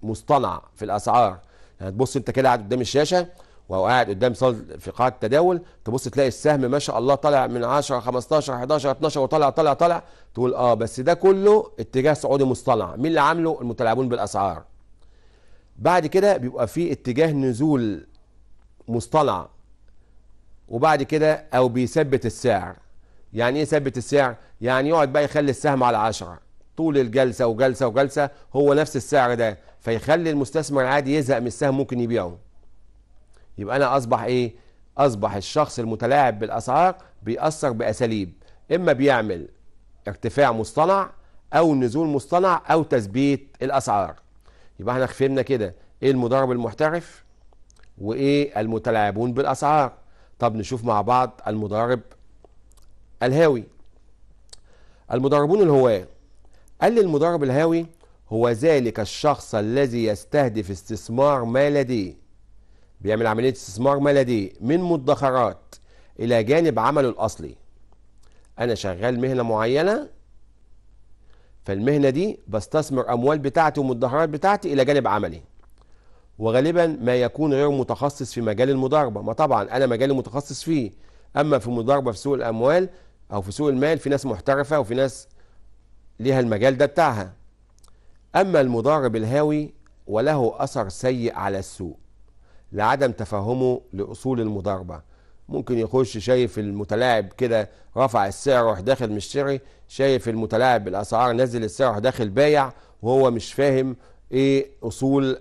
A: مصطنع في الاسعار يعني تبص انت كده قاعد قدام الشاشه وهو قاعد قدام صال في قاعه التداول تبص تلاقي السهم ما شاء الله طالع من 10 15 11 12 وطالع طالع طالع تقول اه بس ده كله اتجاه صعودي مصطنع مين اللي عامله المتلاعبون بالاسعار بعد كده بيبقى في اتجاه نزول مصطنع وبعد كده او بيثبت السعر يعني ايه يثبت السعر يعني يقعد بقى يخلي السهم على 10 طول الجلسه وجلسه وجلسه هو نفس السعر ده فيخلي المستثمر العادي يزهق من السهم ممكن يبيعه يبقى انا اصبح ايه اصبح الشخص المتلاعب بالاسعار بيأثر باساليب اما بيعمل ارتفاع مصطنع او نزول مصطنع او تثبيت الاسعار يبقى احنا فهمنا كده ايه المضارب المحترف وايه المتلاعبون بالاسعار طب نشوف مع بعض المضارب الهاوي المضاربون الهواه قال لي المضارب الهاوي هو ذلك الشخص الذي يستهدف استثمار ما لديه بيعمل عملية استثمار ما لديه من مدخرات إلى جانب عمله الأصلي أنا شغال مهنة معينة فالمهنة دي بستثمر أموال بتاعتي ومدخرات بتاعتي إلى جانب عملي وغالبا ما يكون غير متخصص في مجال المضاربة ما طبعا أنا مجالي متخصص فيه أما في مضاربة في سوق الأموال أو في سوق المال في ناس محترفة وفي ناس ليها المجال ده بتاعها أما المضارب الهاوي وله أثر سيء على السوق لعدم تفهمه لأصول المضاربة ممكن يخش شايف المتلاعب كده رفع السعر وراح داخل مشتري شايف المتلاعب الأسعار نزل السعر وراح داخل بايع وهو مش فاهم إيه أصول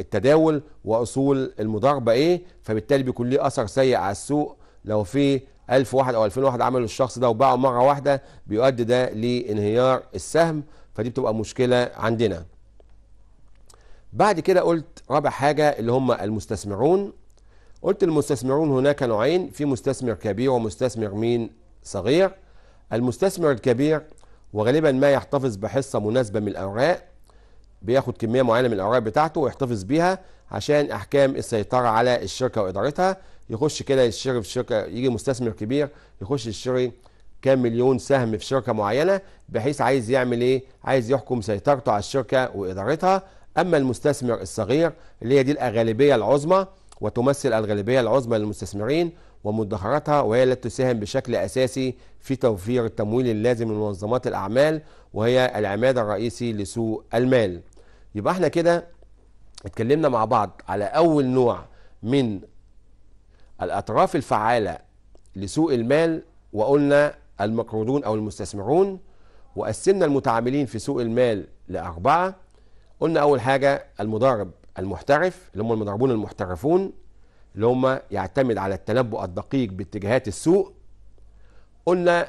A: التداول وأصول المضاربة إيه فبالتالي بيكون ليه أثر سيء على السوق لو في ألف واحد أو ألفين واحد عملوا الشخص ده وباعوا مرة واحدة بيؤدي ده لانهيار السهم فدي بتبقى مشكله عندنا بعد كده قلت رابع حاجه اللي هم المستثمرون قلت المستثمرون هناك نوعين في مستثمر كبير ومستثمر مين صغير المستثمر الكبير وغالبا ما يحتفظ بحصه مناسبه من الاوراق بياخد كميه معينه من الاوراق بتاعته ويحتفظ بيها عشان احكام السيطره على الشركه وادارتها يخش كده يشتري في الشركه يجي مستثمر كبير يخش يشتري كام مليون سهم في شركه معينه بحيث عايز يعمل ايه عايز يحكم سيطرته على الشركه وادارتها اما المستثمر الصغير اللي هي دي الغالبيه العظمى وتمثل الغالبيه العظمى للمستثمرين ومدخراتها وهي التي تساهم بشكل اساسي في توفير التمويل اللازم لمنظمات الاعمال وهي العماد الرئيسي لسوق المال يبقى احنا كده اتكلمنا مع بعض على اول نوع من الاطراف الفعاله لسوق المال وقلنا المقروضون أو المستثمرون وقسمنا المتعاملين في سوق المال لأربعة قلنا أول حاجة المضارب المحترف اللي هم المضاربون المحترفون اللي هم يعتمد على التنبؤ الدقيق باتجاهات السوق قلنا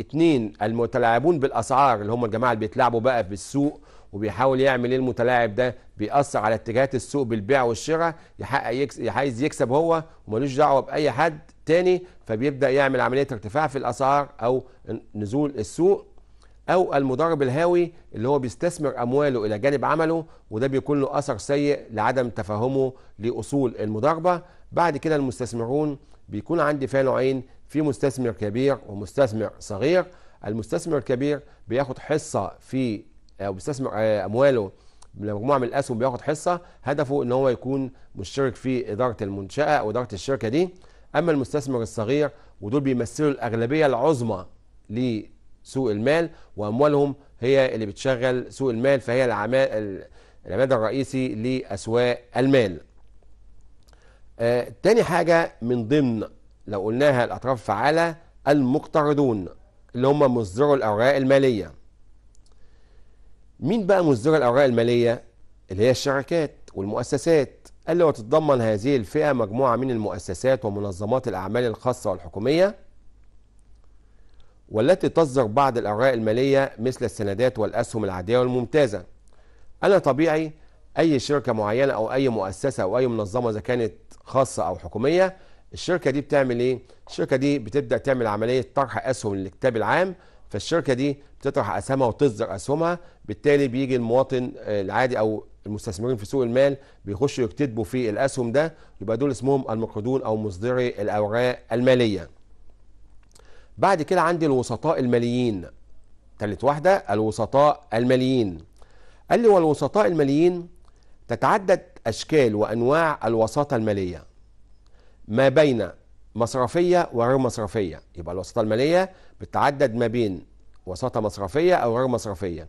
A: اتنين المتلاعبون بالأسعار اللي هم الجماعة اللي بيتلاعبوا بقى بالسوق السوق وبيحاول يعمل ايه المتلاعب ده بيأثر على اتجاهات السوق بالبيع والشراء يحقق يكس... عايز يكسب هو وملوش دعوه باي حد تاني فبيبدا يعمل عمليه ارتفاع في الاسعار او نزول السوق او المضارب الهاوي اللي هو بيستثمر امواله الى جانب عمله وده بيكون له اثر سيء لعدم تفهمه لاصول المضاربه بعد كده المستثمرون بيكون عندي فيها نوعين في مستثمر كبير ومستثمر صغير المستثمر الكبير بياخد حصه في او آه، بيستثمر آه، امواله لمجموعه من الاسهم بياخد حصه هدفه ان هو يكون مشترك في اداره المنشاه او اداره الشركه دي اما المستثمر الصغير ودول بيمثلوا الاغلبيه العظمى لسوق المال واموالهم هي اللي بتشغل سوق المال فهي العماد الرئيسي لاسواق المال آه، تاني حاجة من ضمن لو قلناها الأطراف الفعالة المقترضون اللي هم مصدروا الأوراق المالية مين بقى مصدر الأوراق المالية اللي هي الشركات والمؤسسات اللي وتتضمن هذه الفئة مجموعة من المؤسسات ومنظمات الأعمال الخاصة والحكومية والتي تصدر بعض الأوراق المالية مثل السندات والأسهم العادية والممتازة أنا طبيعي أي شركة معينة أو أي مؤسسة أو أي منظمة إذا كانت خاصة أو حكومية الشركة دي بتعمل إيه؟ الشركة دي بتبدأ تعمل عملية طرح أسهم للكتاب العام فالشركه دي بتطرح اسهمها وتصدر اسهمها بالتالي بيجي المواطن آه، العادي او المستثمرين في سوق المال بيخشوا يكتتبوا في الاسهم ده يبقى دول اسمهم المقرضون او مصدري الاوراق الماليه بعد كده عندي الوسطاء الماليين تالت واحده الوسطاء الماليين قال لي والوسطاء الماليين تتعدد اشكال وانواع الوساطه الماليه ما بين مصرفيه وغير مصرفيه يبقى الوساطه الماليه بتعدد ما بين وساطه مصرفيه او غير مصرفيه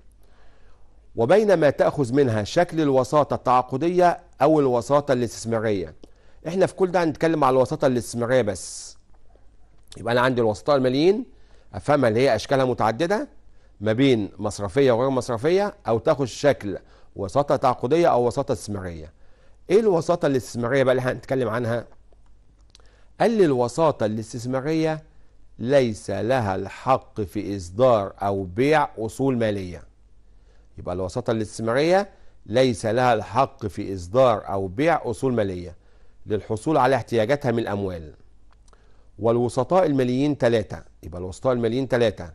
A: وبين ما تاخذ منها شكل الوساطه التعاقديه او الوساطه الاستثماريه احنا في كل ده هنتكلم على الوساطه الاستثماريه بس يبقى انا عندي الوساطه الماليين افهمها اللي هي اشكالها متعدده ما بين مصرفيه وغير مصرفيه او تاخذ شكل وساطه تعاقديه او وساطه استثماريه ايه الوساطه الاستثماريه بقى اللي هنتكلم عنها قال لي الوساطة الاستثمارية ليس لها الحق في إصدار أو بيع أصول مالية يبقى الوساطة الاستثمارية ليس لها الحق في إصدار أو بيع أصول مالية للحصول على احتياجاتها من الأموال والوسطاء الماليين ثلاثة يبقى الوسطاء الماليين ثلاثة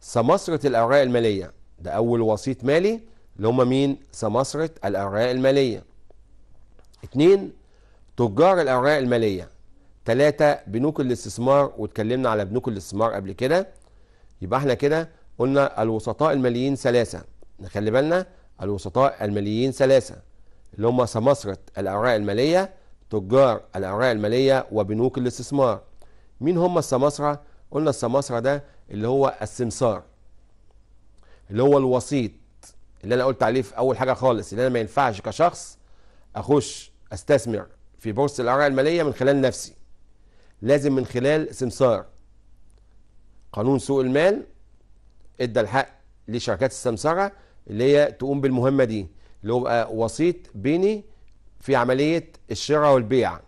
A: سمسرة الأوراق المالية ده أول وسيط مالي اللي هم مين سمسرة الأوراق المالية اتنين تجار الأوراق المالية ثلاثة بنوك الاستثمار واتكلمنا على بنوك الاستثمار قبل كده يبقى احنا كده قلنا الوسطاء الماليين ثلاثة نخلي بالنا الوسطاء الماليين ثلاثة اللي هم سماسرة الأوراق المالية تجار الأوراق المالية وبنوك الاستثمار مين هم السماسرة؟ قلنا السماسرة ده اللي هو السمسار اللي هو الوسيط اللي أنا قلت عليه في أول حاجة خالص اللي أنا ما ينفعش كشخص أخش أستثمر في بورصة الأوراق المالية من خلال نفسي لازم من خلال سمسار قانون سوق المال ادى الحق لشركات السمسره اللي هي تقوم بالمهمه دي اللي هو بقى وسيط بيني في عمليه الشراء والبيع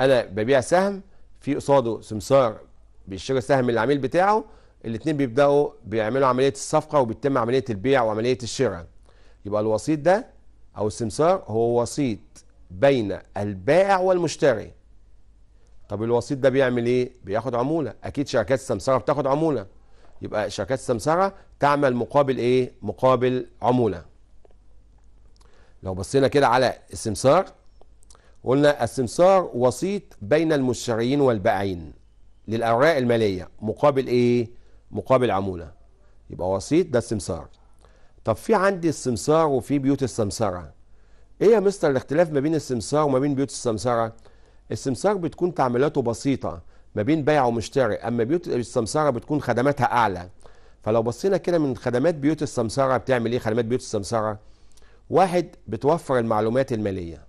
A: انا ببيع سهم في قصاده سمسار بيشتري سهم العميل بتاعه الاثنين بيبداوا بيعملوا عمليه الصفقه وبتتم عمليه البيع وعمليه الشراء يبقى الوسيط ده او السمسار هو وسيط بين البائع والمشتري طب الوسيط ده بيعمل ايه بياخد عموله اكيد شركات السمسره بتاخد عموله يبقى شركات السمسره تعمل مقابل ايه مقابل عموله لو بصينا كده على السمسار قلنا السمسار وسيط بين المشترين والبائعين للاوراق الماليه مقابل ايه مقابل عموله يبقى وسيط ده السمسار طب في عندي السمسار وفي بيوت السمسره ايه يا مستر الاختلاف ما بين السمسار وما بين بيوت السمسره السمسار بتكون تعاملاته بسيطة ما بين بيع ومشتري أما بيوت السمسارة بتكون خدماتها أعلى فلو بصينا كده من خدمات بيوت السمسارة بتعمل إيه خدمات بيوت السمسارة واحد بتوفر المعلومات المالية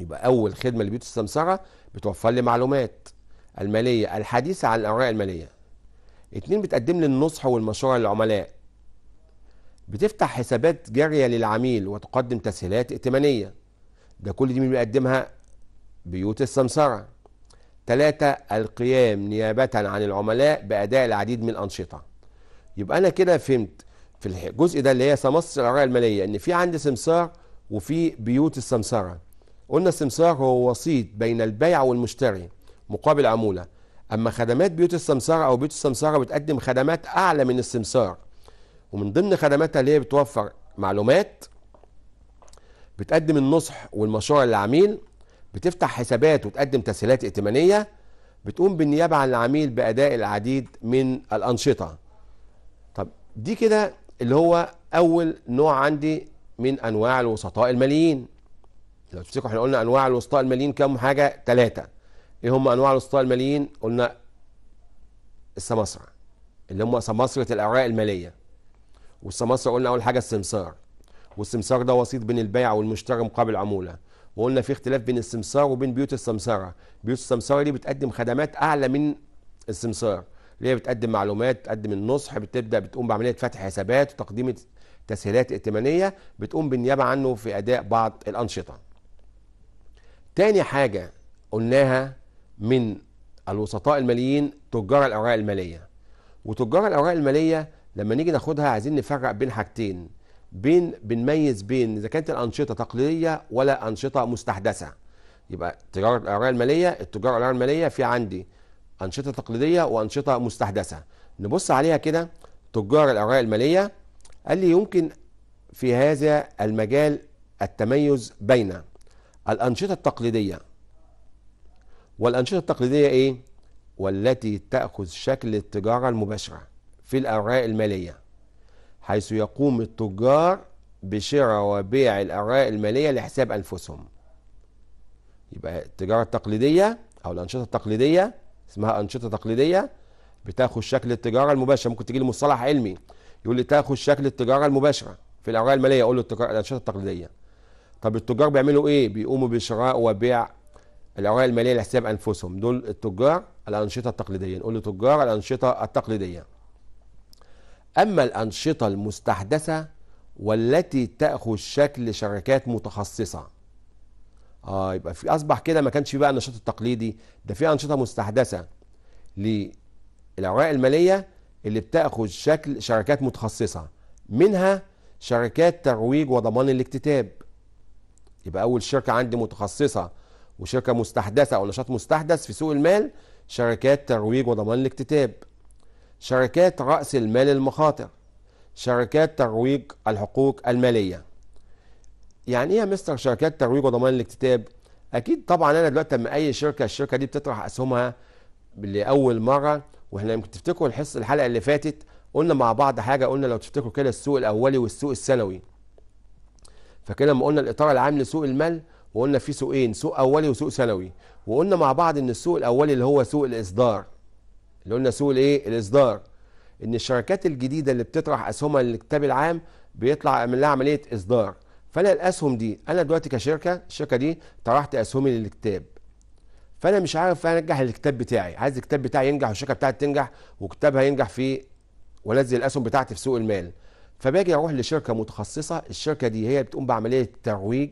A: يبقى أول خدمة لبيوت السمسارة بتوفر لي معلومات المالية الحديثة عن الأوراق المالية اتنين بتقدم لي النصح والمشورة للعملاء بتفتح حسابات جارية للعميل وتقدم تسهيلات ائتمانية ده كل دي مين بيقدمها بيوت السمسرة ثلاثة القيام نيابة عن العملاء بأداء العديد من الأنشطة يبقى أنا كده فهمت في الجزء ده اللي هي سمص الأوراق المالية إن في عندي سمسار وفي بيوت السمسرة قلنا السمسار هو وسيط بين البيع والمشتري مقابل عمولة أما خدمات بيوت السمسرة أو بيوت السمسرة بتقدم خدمات أعلى من السمسار ومن ضمن خدماتها اللي هي بتوفر معلومات بتقدم النصح والمشورة للعميل بتفتح حسابات وتقدم تسهيلات ائتمانيه بتقوم بالنيابه عن العميل باداء العديد من الانشطه طب دي كده اللي هو اول نوع عندي من انواع الوسطاء الماليين لو تفتكروا احنا قلنا انواع الوسطاء الماليين كام حاجه ثلاثه ايه هم انواع الوسطاء الماليين قلنا السماسرة اللي هم سماسرة الاوراق الماليه والسماسرة قلنا اول حاجه السمسار والسمسار ده وسيط بين البيع والمشتري مقابل عموله وقلنا في اختلاف بين السمسار وبين بيوت السمساره بيوت السمساره دي بتقدم خدمات اعلى من السمسار اللي هي بتقدم معلومات بتقدم النصح بتبدا بتقوم بعمليه فتح حسابات وتقديم تسهيلات ائتمانيه بتقوم بالنيابه عنه في اداء بعض الانشطه تاني حاجه قلناها من الوسطاء الماليين تجار الاوراق الماليه وتجار الاوراق الماليه لما نيجي ناخدها عايزين نفرق بين حاجتين بين بنميز بين اذا كانت الانشطه تقليديه ولا انشطه مستحدثه يبقى تجاره الاوراق الماليه التجاره الاوراق الماليه في عندي انشطه تقليديه وانشطه مستحدثه نبص عليها كده تجار الاوراق الماليه قال لي يمكن في هذا المجال التميز بين الانشطه التقليديه والانشطه التقليديه ايه والتي تاخذ شكل التجاره المباشره في الاوراق الماليه حيث يقوم التجار بشراء وبيع الأوراق المالية لحساب أنفسهم يبقى التجارة التقليدية أو الأنشطة التقليدية اسمها أنشطة تقليدية بتاخد شكل التجارة المباشرة ممكن تجي لي مصطلح علمي يقول لي تاخد شكل التجارة المباشرة في الأوراق المالية أقول له التجارة الأنشطة التقليدية طب التجار بيعملوا إيه؟ بيقوموا بشراء وبيع الأوراق المالية لحساب أنفسهم دول التجار الأنشطة التقليدية نقول له تجار الأنشطة التقليدية أما الأنشطة المستحدثة والتي تأخذ شكل شركات متخصصة آه يبقى في أصبح كده ما كانش بقى النشاط التقليدي ده في أنشطة مستحدثة للأوراق المالية اللي بتأخذ شكل شركات متخصصة منها شركات ترويج وضمان الاكتتاب يبقى أول شركة عندي متخصصة وشركة مستحدثة أو نشاط مستحدث في سوق المال شركات ترويج وضمان الاكتتاب شركات رأس المال المخاطر شركات ترويج الحقوق المالية يعني ايه يا مستر شركات ترويج وضمان الاكتتاب اكيد طبعا انا دلوقتي لما اي شركه الشركه دي بتطرح اسهمها لاول مره واحنا يمكن تفتكروا الحصه الحلقه اللي فاتت قلنا مع بعض حاجه قلنا لو تفتكروا كده السوق الاولي والسوق السنوي فكده لما قلنا الاطار العام لسوق المال وقلنا في سوقين سوق اولي وسوق سنوي وقلنا مع بعض ان السوق الاولي اللي هو سوق الاصدار اللي قلنا سوق الايه الاصدار ان الشركات الجديده اللي بتطرح اسهمها للكتاب العام بيطلع اعمل لها عمليه اصدار فانا الاسهم دي انا دلوقتي كشركه الشركه دي طرحت اسهمي للكتاب فانا مش عارف انجح الكتاب بتاعي عايز الكتاب بتاعي ينجح والشركه بتاعتي تنجح وكتابها ينجح في ونزل الاسهم بتاعتي في سوق المال فباجي اروح لشركه متخصصه الشركه دي هي بتقوم بعمليه ترويج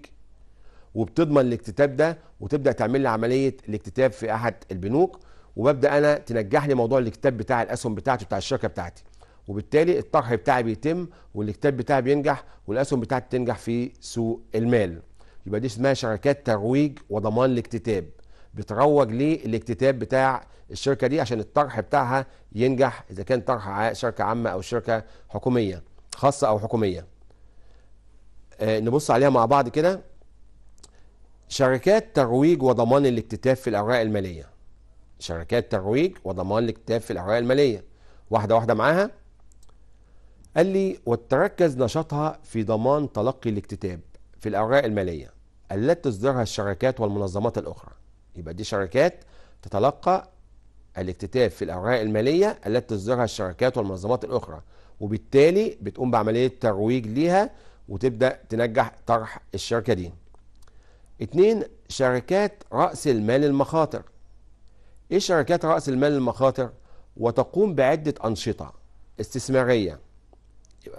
A: وبتضمن الاكتتاب ده وتبدا تعمل لي عمليه الاكتتاب في احد البنوك وببدا انا تنجحني موضوع الكتاب بتاع الاسهم بتاعتي بتاع الشركه بتاعتي وبالتالي الطرح بتاعي بيتم والكتاب بتاعي بينجح والاسهم بتاعتي تنجح في سوق المال يبقى دي اسمها شركات ترويج وضمان الاكتتاب بتروج للاكتتاب بتاع الشركه دي عشان الطرح بتاعها ينجح اذا كان طرح شركه عامه او شركه حكوميه خاصه او حكوميه آه نبص عليها مع بعض كده شركات ترويج وضمان الاكتتاب في الاوراق الماليه شركات ترويج وضمان الاكتتاب في الأوراق المالية واحدة واحدة معاها قال لي وتركز نشاطها في ضمان تلقي الاكتتاب في الأوراق المالية التي تصدرها الشركات والمنظمات الأخرى يبقى دي شركات تتلقى الاكتتاب في الأوراق المالية التي تصدرها الشركات والمنظمات الأخرى وبالتالي بتقوم بعملية ترويج ليها وتبدأ تنجح طرح الشركة دي اتنين شركات رأس المال المخاطر ايه شركات رأس المال المخاطر وتقوم بعدة أنشطة استثمارية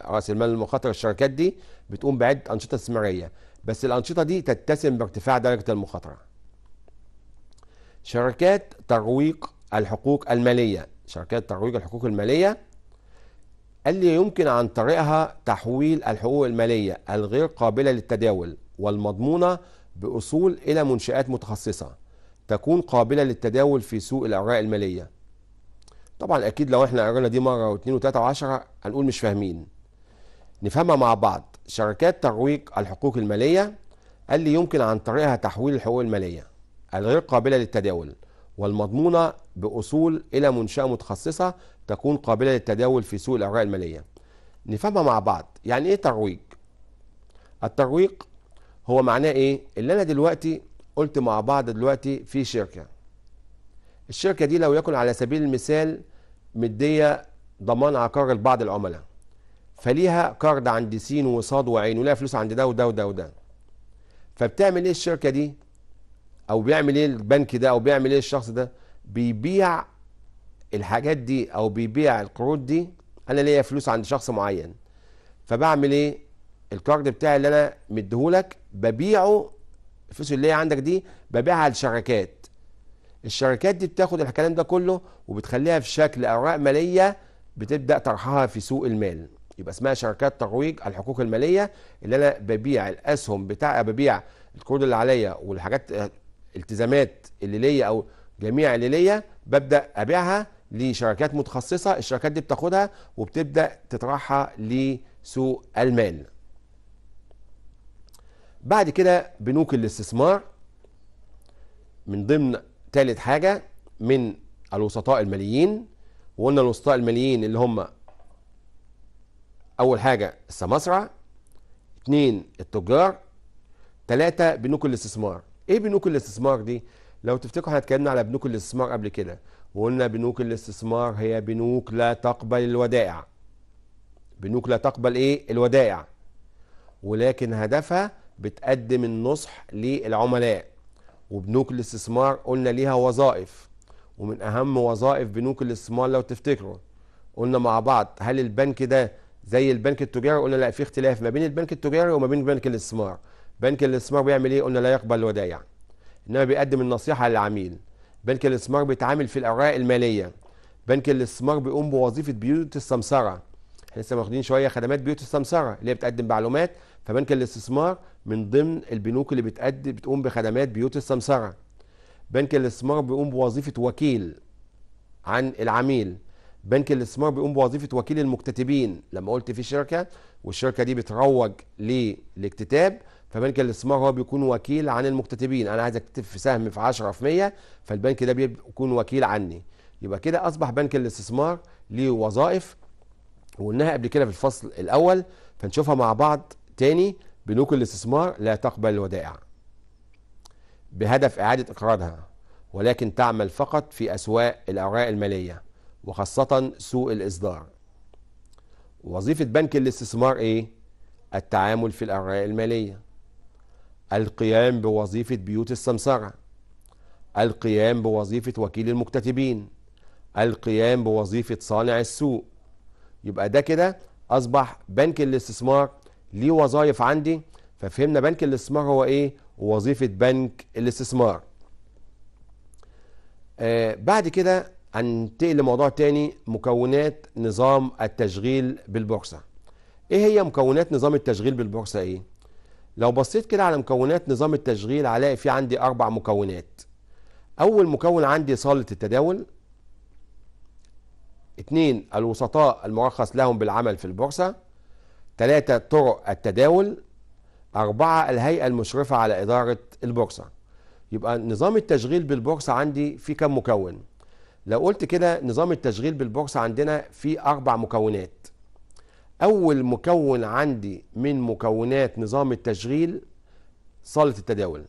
A: رأس المال المخاطر الشركات دي بتقوم بعدة أنشطة استثمارية بس الأنشطة دي تتسم بارتفاع درجة المخاطرة شركات ترويق الحقوق المالية شركات ترويج الحقوق المالية قال لي يمكن عن طريقها تحويل الحقوق المالية الغير قابلة للتداول والمضمونة بأصول إلى منشآت متخصصة تكون قابلة للتداول في سوق الأوراق المالية طبعا أكيد لو احنا قرينا دي مرة واتنين وتلاتة وعشرة هنقول مش فاهمين نفهمها مع بعض شركات ترويج الحقوق المالية قال لي يمكن عن طريقها تحويل الحقوق المالية الغير قابلة للتداول والمضمونة بأصول إلى منشأة متخصصة تكون قابلة للتداول في سوق الأوراق المالية نفهمها مع بعض يعني إيه ترويج الترويج هو معناه إيه اللي أنا دلوقتي قلت مع بعض دلوقتي في شركه الشركه دي لو يكن على سبيل المثال مديه ضمان عقار لبعض العملاء فليها كارد عند سين وصاد وعين ولها فلوس عند ده وده وده وده فبتعمل ايه الشركه دي او بيعمل ايه البنك ده او بيعمل ايه الشخص ده بيبيع الحاجات دي او بيبيع القروض دي انا ليا فلوس عند شخص معين فبعمل ايه الكارد بتاعي اللي انا مديهولك ببيعه الفلوس اللي هي عندك دي ببيعها لشركات الشركات دي بتاخد الكلام ده كله وبتخليها في شكل اوراق ماليه بتبدا طرحها في سوق المال يبقى اسمها شركات ترويج الحقوق الماليه اللي انا ببيع الاسهم بتاع ببيع الكود اللي عليا والحاجات الالتزامات اللي ليا او جميع اللي ليا ببدا ابيعها لشركات متخصصه الشركات دي بتاخدها وبتبدا تطرحها لسوق المال بعد كده بنوك الاستثمار من ضمن ثالث حاجه من الوسطاء الماليين وقلنا الوسطاء الماليين اللي هم اول حاجه السماسرة اثنين التجار ثلاثة بنوك الاستثمار ايه بنوك الاستثمار دي لو تفتكروا احنا اتكلمنا على بنوك الاستثمار قبل كده وقلنا بنوك الاستثمار هي بنوك لا تقبل الودائع بنوك لا تقبل ايه الودائع ولكن هدفها بتقدم النصح للعملاء وبنوك الاستثمار قلنا ليها وظائف ومن اهم وظائف بنوك الاستثمار لو تفتكروا قلنا مع بعض هل البنك ده زي البنك التجاري قلنا لا في اختلاف ما بين البنك التجاري وما بين بنك الاستثمار بنك الاستثمار بيعمل ايه قلنا لا يقبل الودائع انما بيقدم النصيحه للعميل بنك الاستثمار بيتعامل في الاوراق الماليه بنك الاستثمار بيقوم بوظيفه بيوت السمسره احنا لسه واخدين شويه خدمات بيوت السمسره اللي هي بتقدم معلومات فبنك الاستثمار من ضمن البنوك اللي بتأدي بتقوم بخدمات بيوت السمسرة بنك الاستثمار بيقوم بوظيفة وكيل عن العميل بنك الاستثمار بيقوم بوظيفة وكيل المكتتبين لما قلت في شركة والشركة دي بتروج للاكتتاب فبنك الاستثمار هو بيكون وكيل عن المكتتبين انا عايز اكتتب في سهم في 10 في 100 فالبنك ده بيكون وكيل عني يبقى كده اصبح بنك الاستثمار ليه وظائف وقلناها قبل كده في الفصل الاول فنشوفها مع بعض تاني بنوك الاستثمار لا تقبل الودائع بهدف إعادة إقراضها ولكن تعمل فقط في أسواق الأوراق المالية وخاصة سوق الإصدار وظيفة بنك الاستثمار إيه؟ التعامل في الأوراق المالية القيام بوظيفة بيوت السمسرة القيام بوظيفة وكيل المكتتبين القيام بوظيفة صانع السوق يبقى ده كده أصبح بنك الاستثمار ليه وظائف عندي ففهمنا بنك الاستثمار هو ايه ووظيفه بنك الاستثمار آه بعد كده هننتقل لموضوع تاني مكونات نظام التشغيل بالبورصه ايه هي مكونات نظام التشغيل بالبورصه ايه لو بصيت كده على مكونات نظام التشغيل هلاقي في عندي اربع مكونات اول مكون عندي صاله التداول اتنين الوسطاء المرخص لهم بالعمل في البورصه ثلاثة طرق التداول أربعة الهيئة المشرفة على إدارة البورصة يبقى نظام التشغيل بالبورصة عندي في كم مكون لو قلت كده نظام التشغيل بالبورصة عندنا في أربع مكونات أول مكون عندي من مكونات نظام التشغيل صالة التداول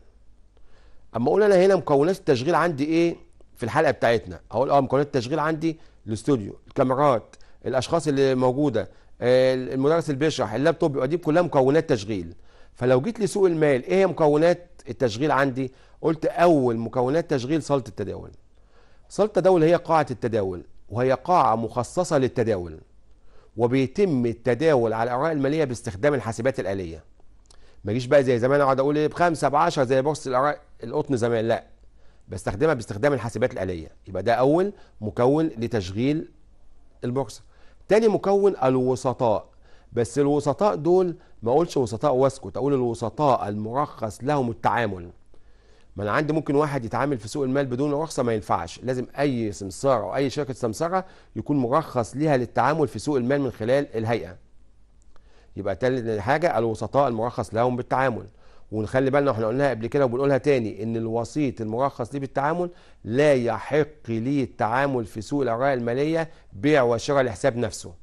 A: أما أقول أنا هنا مكونات التشغيل عندي إيه في الحلقة بتاعتنا أقول أه مكونات التشغيل عندي الاستوديو الكاميرات الأشخاص اللي موجودة المدرس اللي بيشرح اللابتوب يبقى دي كلها مكونات تشغيل فلو جيت لسوق المال ايه هي مكونات التشغيل عندي قلت اول مكونات تشغيل صاله التداول صاله التداول هي قاعه التداول وهي قاعه مخصصه للتداول وبيتم التداول على الاوراق الماليه باستخدام الحاسبات الاليه ما جيش بقى زي زمان اقعد اقول ايه بخمسه ب 10 زي بورصه الاوراق القطن زمان لا بستخدمها باستخدام الحاسبات الاليه يبقى ده اول مكون لتشغيل البورصه تاني مكون الوسطاء بس الوسطاء دول ما اقولش وسطاء واسكت اقول الوسطاء المرخص لهم التعامل ما انا عندي ممكن واحد يتعامل في سوق المال بدون رخصه ما ينفعش لازم اي سمسار او اي شركه سمساره يكون مرخص ليها للتعامل في سوق المال من خلال الهيئه يبقى تالت حاجه الوسطاء المرخص لهم بالتعامل ونخلي بالنا احنا قلناها قبل كده وبنقولها تاني ان الوسيط المرخص ليه بالتعامل لا يحق ليه التعامل في سوق الاوراق الماليه بيع وشراء لحساب نفسه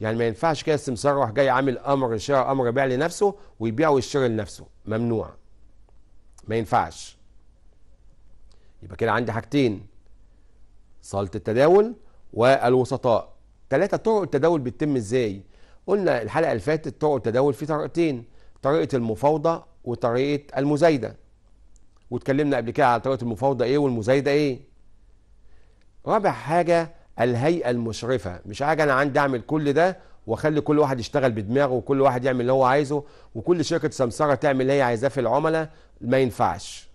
A: يعني ما ينفعش كده السمسار راح جاي عامل امر شراء امر بيع لنفسه ويبيع ويشتري لنفسه ممنوع ما ينفعش يبقى كده عندي حاجتين صاله التداول والوسطاء ثلاثه طرق التداول بتتم ازاي قلنا الحلقه اللي فاتت طرق التداول في طريقتين طريقه المفاوضه وطريقه المزايده واتكلمنا قبل كده على طريقه المفاوضه ايه والمزايده ايه رابع حاجه الهيئه المشرفه مش حاجه انا عندي اعمل كل ده واخلي كل واحد يشتغل بدماغه وكل واحد يعمل اللي هو عايزه وكل شركه سمساره تعمل اللي هي عايزاه في العملاء ما ينفعش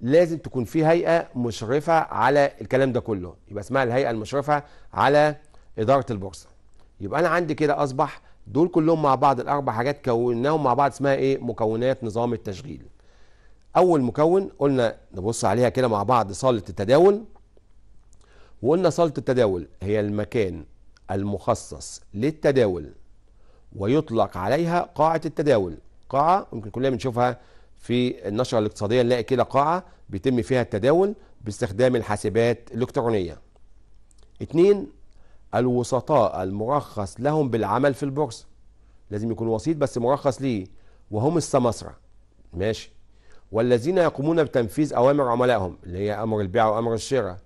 A: لازم تكون في هيئه مشرفه على الكلام ده كله يبقى اسمها الهيئه المشرفه على اداره البورصه يبقى انا عندي كده اصبح دول كلهم مع بعض الاربع حاجات كوناهم مع بعض اسمها ايه مكونات نظام التشغيل اول مكون قلنا نبص عليها كده مع بعض صاله التداول وقلنا صاله التداول هي المكان المخصص للتداول ويطلق عليها قاعه التداول قاعه ممكن كلنا بنشوفها في النشره الاقتصاديه نلاقي كده قاعه بيتم فيها التداول باستخدام الحاسبات الالكترونيه اتنين الوسطاء المرخص لهم بالعمل في البورصة لازم يكون وسيط بس مرخص ليه وهم السماسرة ماشي والذين يقومون بتنفيذ أوامر عملائهم اللي هي أمر البيع وأمر الشراء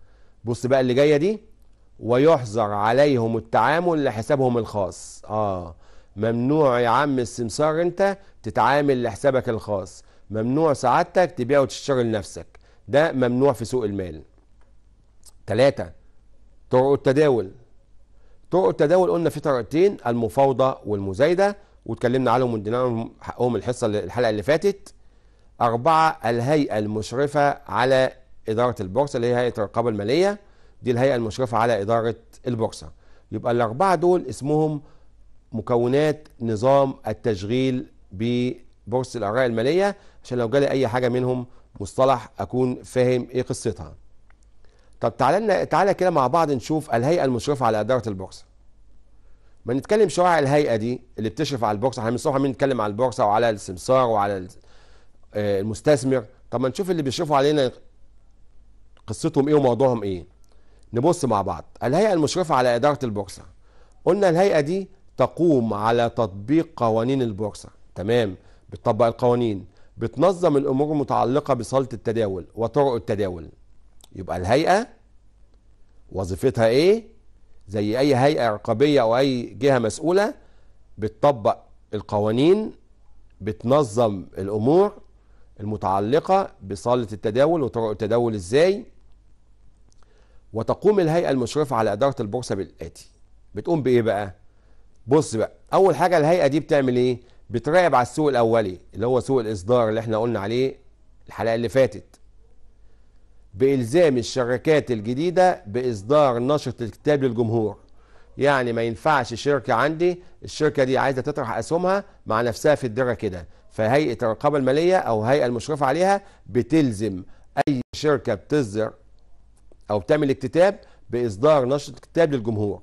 A: بص بقى اللي جاية دي ويحظر عليهم التعامل لحسابهم الخاص آه ممنوع يا عم السمسار أنت تتعامل لحسابك الخاص ممنوع سعادتك تبيع وتشتري لنفسك ده ممنوع في سوق المال ثلاثة طرق التداول طرق التداول قلنا في طريقتين المفاوضه والمزايده واتكلمنا عليهم وادينا لهم حقهم الحصه الحلقه اللي فاتت أربعة الهيئة المشرفة على إدارة البورصة اللي هي هيئة الرقابة المالية دي الهيئة المشرفة على إدارة البورصة يبقى الأربعة دول اسمهم مكونات نظام التشغيل ببورصة الآراء المالية عشان لو جالي أي حاجة منهم مصطلح أكون فاهم إيه قصتها طب تعالى تعالى كده مع بعض نشوف الهيئه المشرفه على اداره البورصه ما نتكلم شويه الهيئه دي اللي بتشرف على البورصه احنا من الصبح عمالين نتكلم على البورصه وعلى السمسار وعلى آه، المستثمر طب ما نشوف اللي بيشرفوا علينا قصتهم ايه وموضوعهم ايه نبص مع بعض الهيئه المشرفه على اداره البورصه قلنا الهيئه دي تقوم على تطبيق قوانين البورصه تمام بتطبق القوانين بتنظم الامور المتعلقه بصاله التداول وطرق التداول يبقى الهيئة وظيفتها ايه زي اي هيئة عقابية او اي جهة مسؤولة بتطبق القوانين بتنظم الامور المتعلقة بصالة التداول وطرق التداول ازاي وتقوم الهيئة المشرفة على إدارة البورصة بالآتي بتقوم بإيه بقى؟ بص بقى أول حاجة الهيئة دي بتعمل إيه؟ بتراقب على السوق الأولي اللي هو سوق الإصدار اللي إحنا قلنا عليه الحلقة اللي فاتت بإلزام الشركات الجديدة بإصدار نشرة الكتاب للجمهور يعني ما ينفعش شركة عندي الشركة دي عايزة تطرح أسهمها مع نفسها في الدرة كده فهيئة الرقابة المالية أو هيئة المشرفة عليها بتلزم أي شركة بتصدر أو بتعمل اكتتاب بإصدار نشرة كتاب للجمهور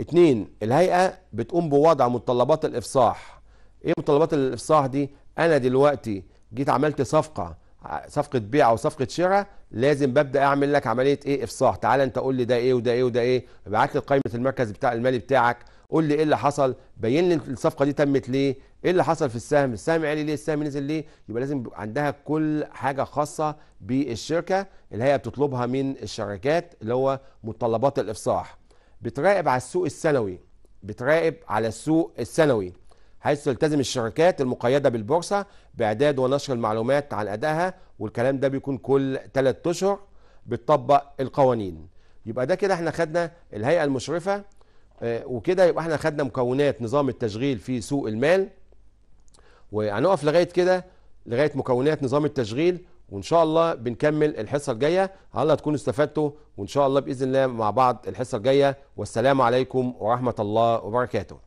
A: اتنين الهيئة بتقوم بوضع متطلبات الإفصاح ايه متطلبات الإفصاح دي أنا دلوقتي جيت عملت صفقة صفقه بيع او صفقه شراء لازم ببدا اعمل لك عمليه ايه افصاح تعال انت قول لي ده ايه وده ايه وده ايه ابعت لي قائمه المركز بتاع المالي بتاعك قول لي ايه اللي حصل بين لي الصفقه دي تمت ليه ايه اللي حصل في السهم السهم عالي ليه السهم نزل ليه يبقى لازم عندها كل حاجه خاصه بالشركه اللي هي بتطلبها من الشركات اللي هو متطلبات الافصاح بتراقب على السوق السنوي بتراقب على السوق السنوي حيث تلتزم الشركات المقيده بالبورصه باعداد ونشر المعلومات عن ادائها والكلام ده بيكون كل ثلاث اشهر بتطبق القوانين يبقى ده كده احنا خدنا الهيئه المشرفه آه، وكده يبقى احنا خدنا مكونات نظام التشغيل في سوق المال وهنقف لغايه كده لغايه مكونات نظام التشغيل وان شاء الله بنكمل الحصه الجايه الله تكونوا استفدتوا وان شاء الله باذن الله مع بعض الحصه الجايه والسلام عليكم ورحمه الله وبركاته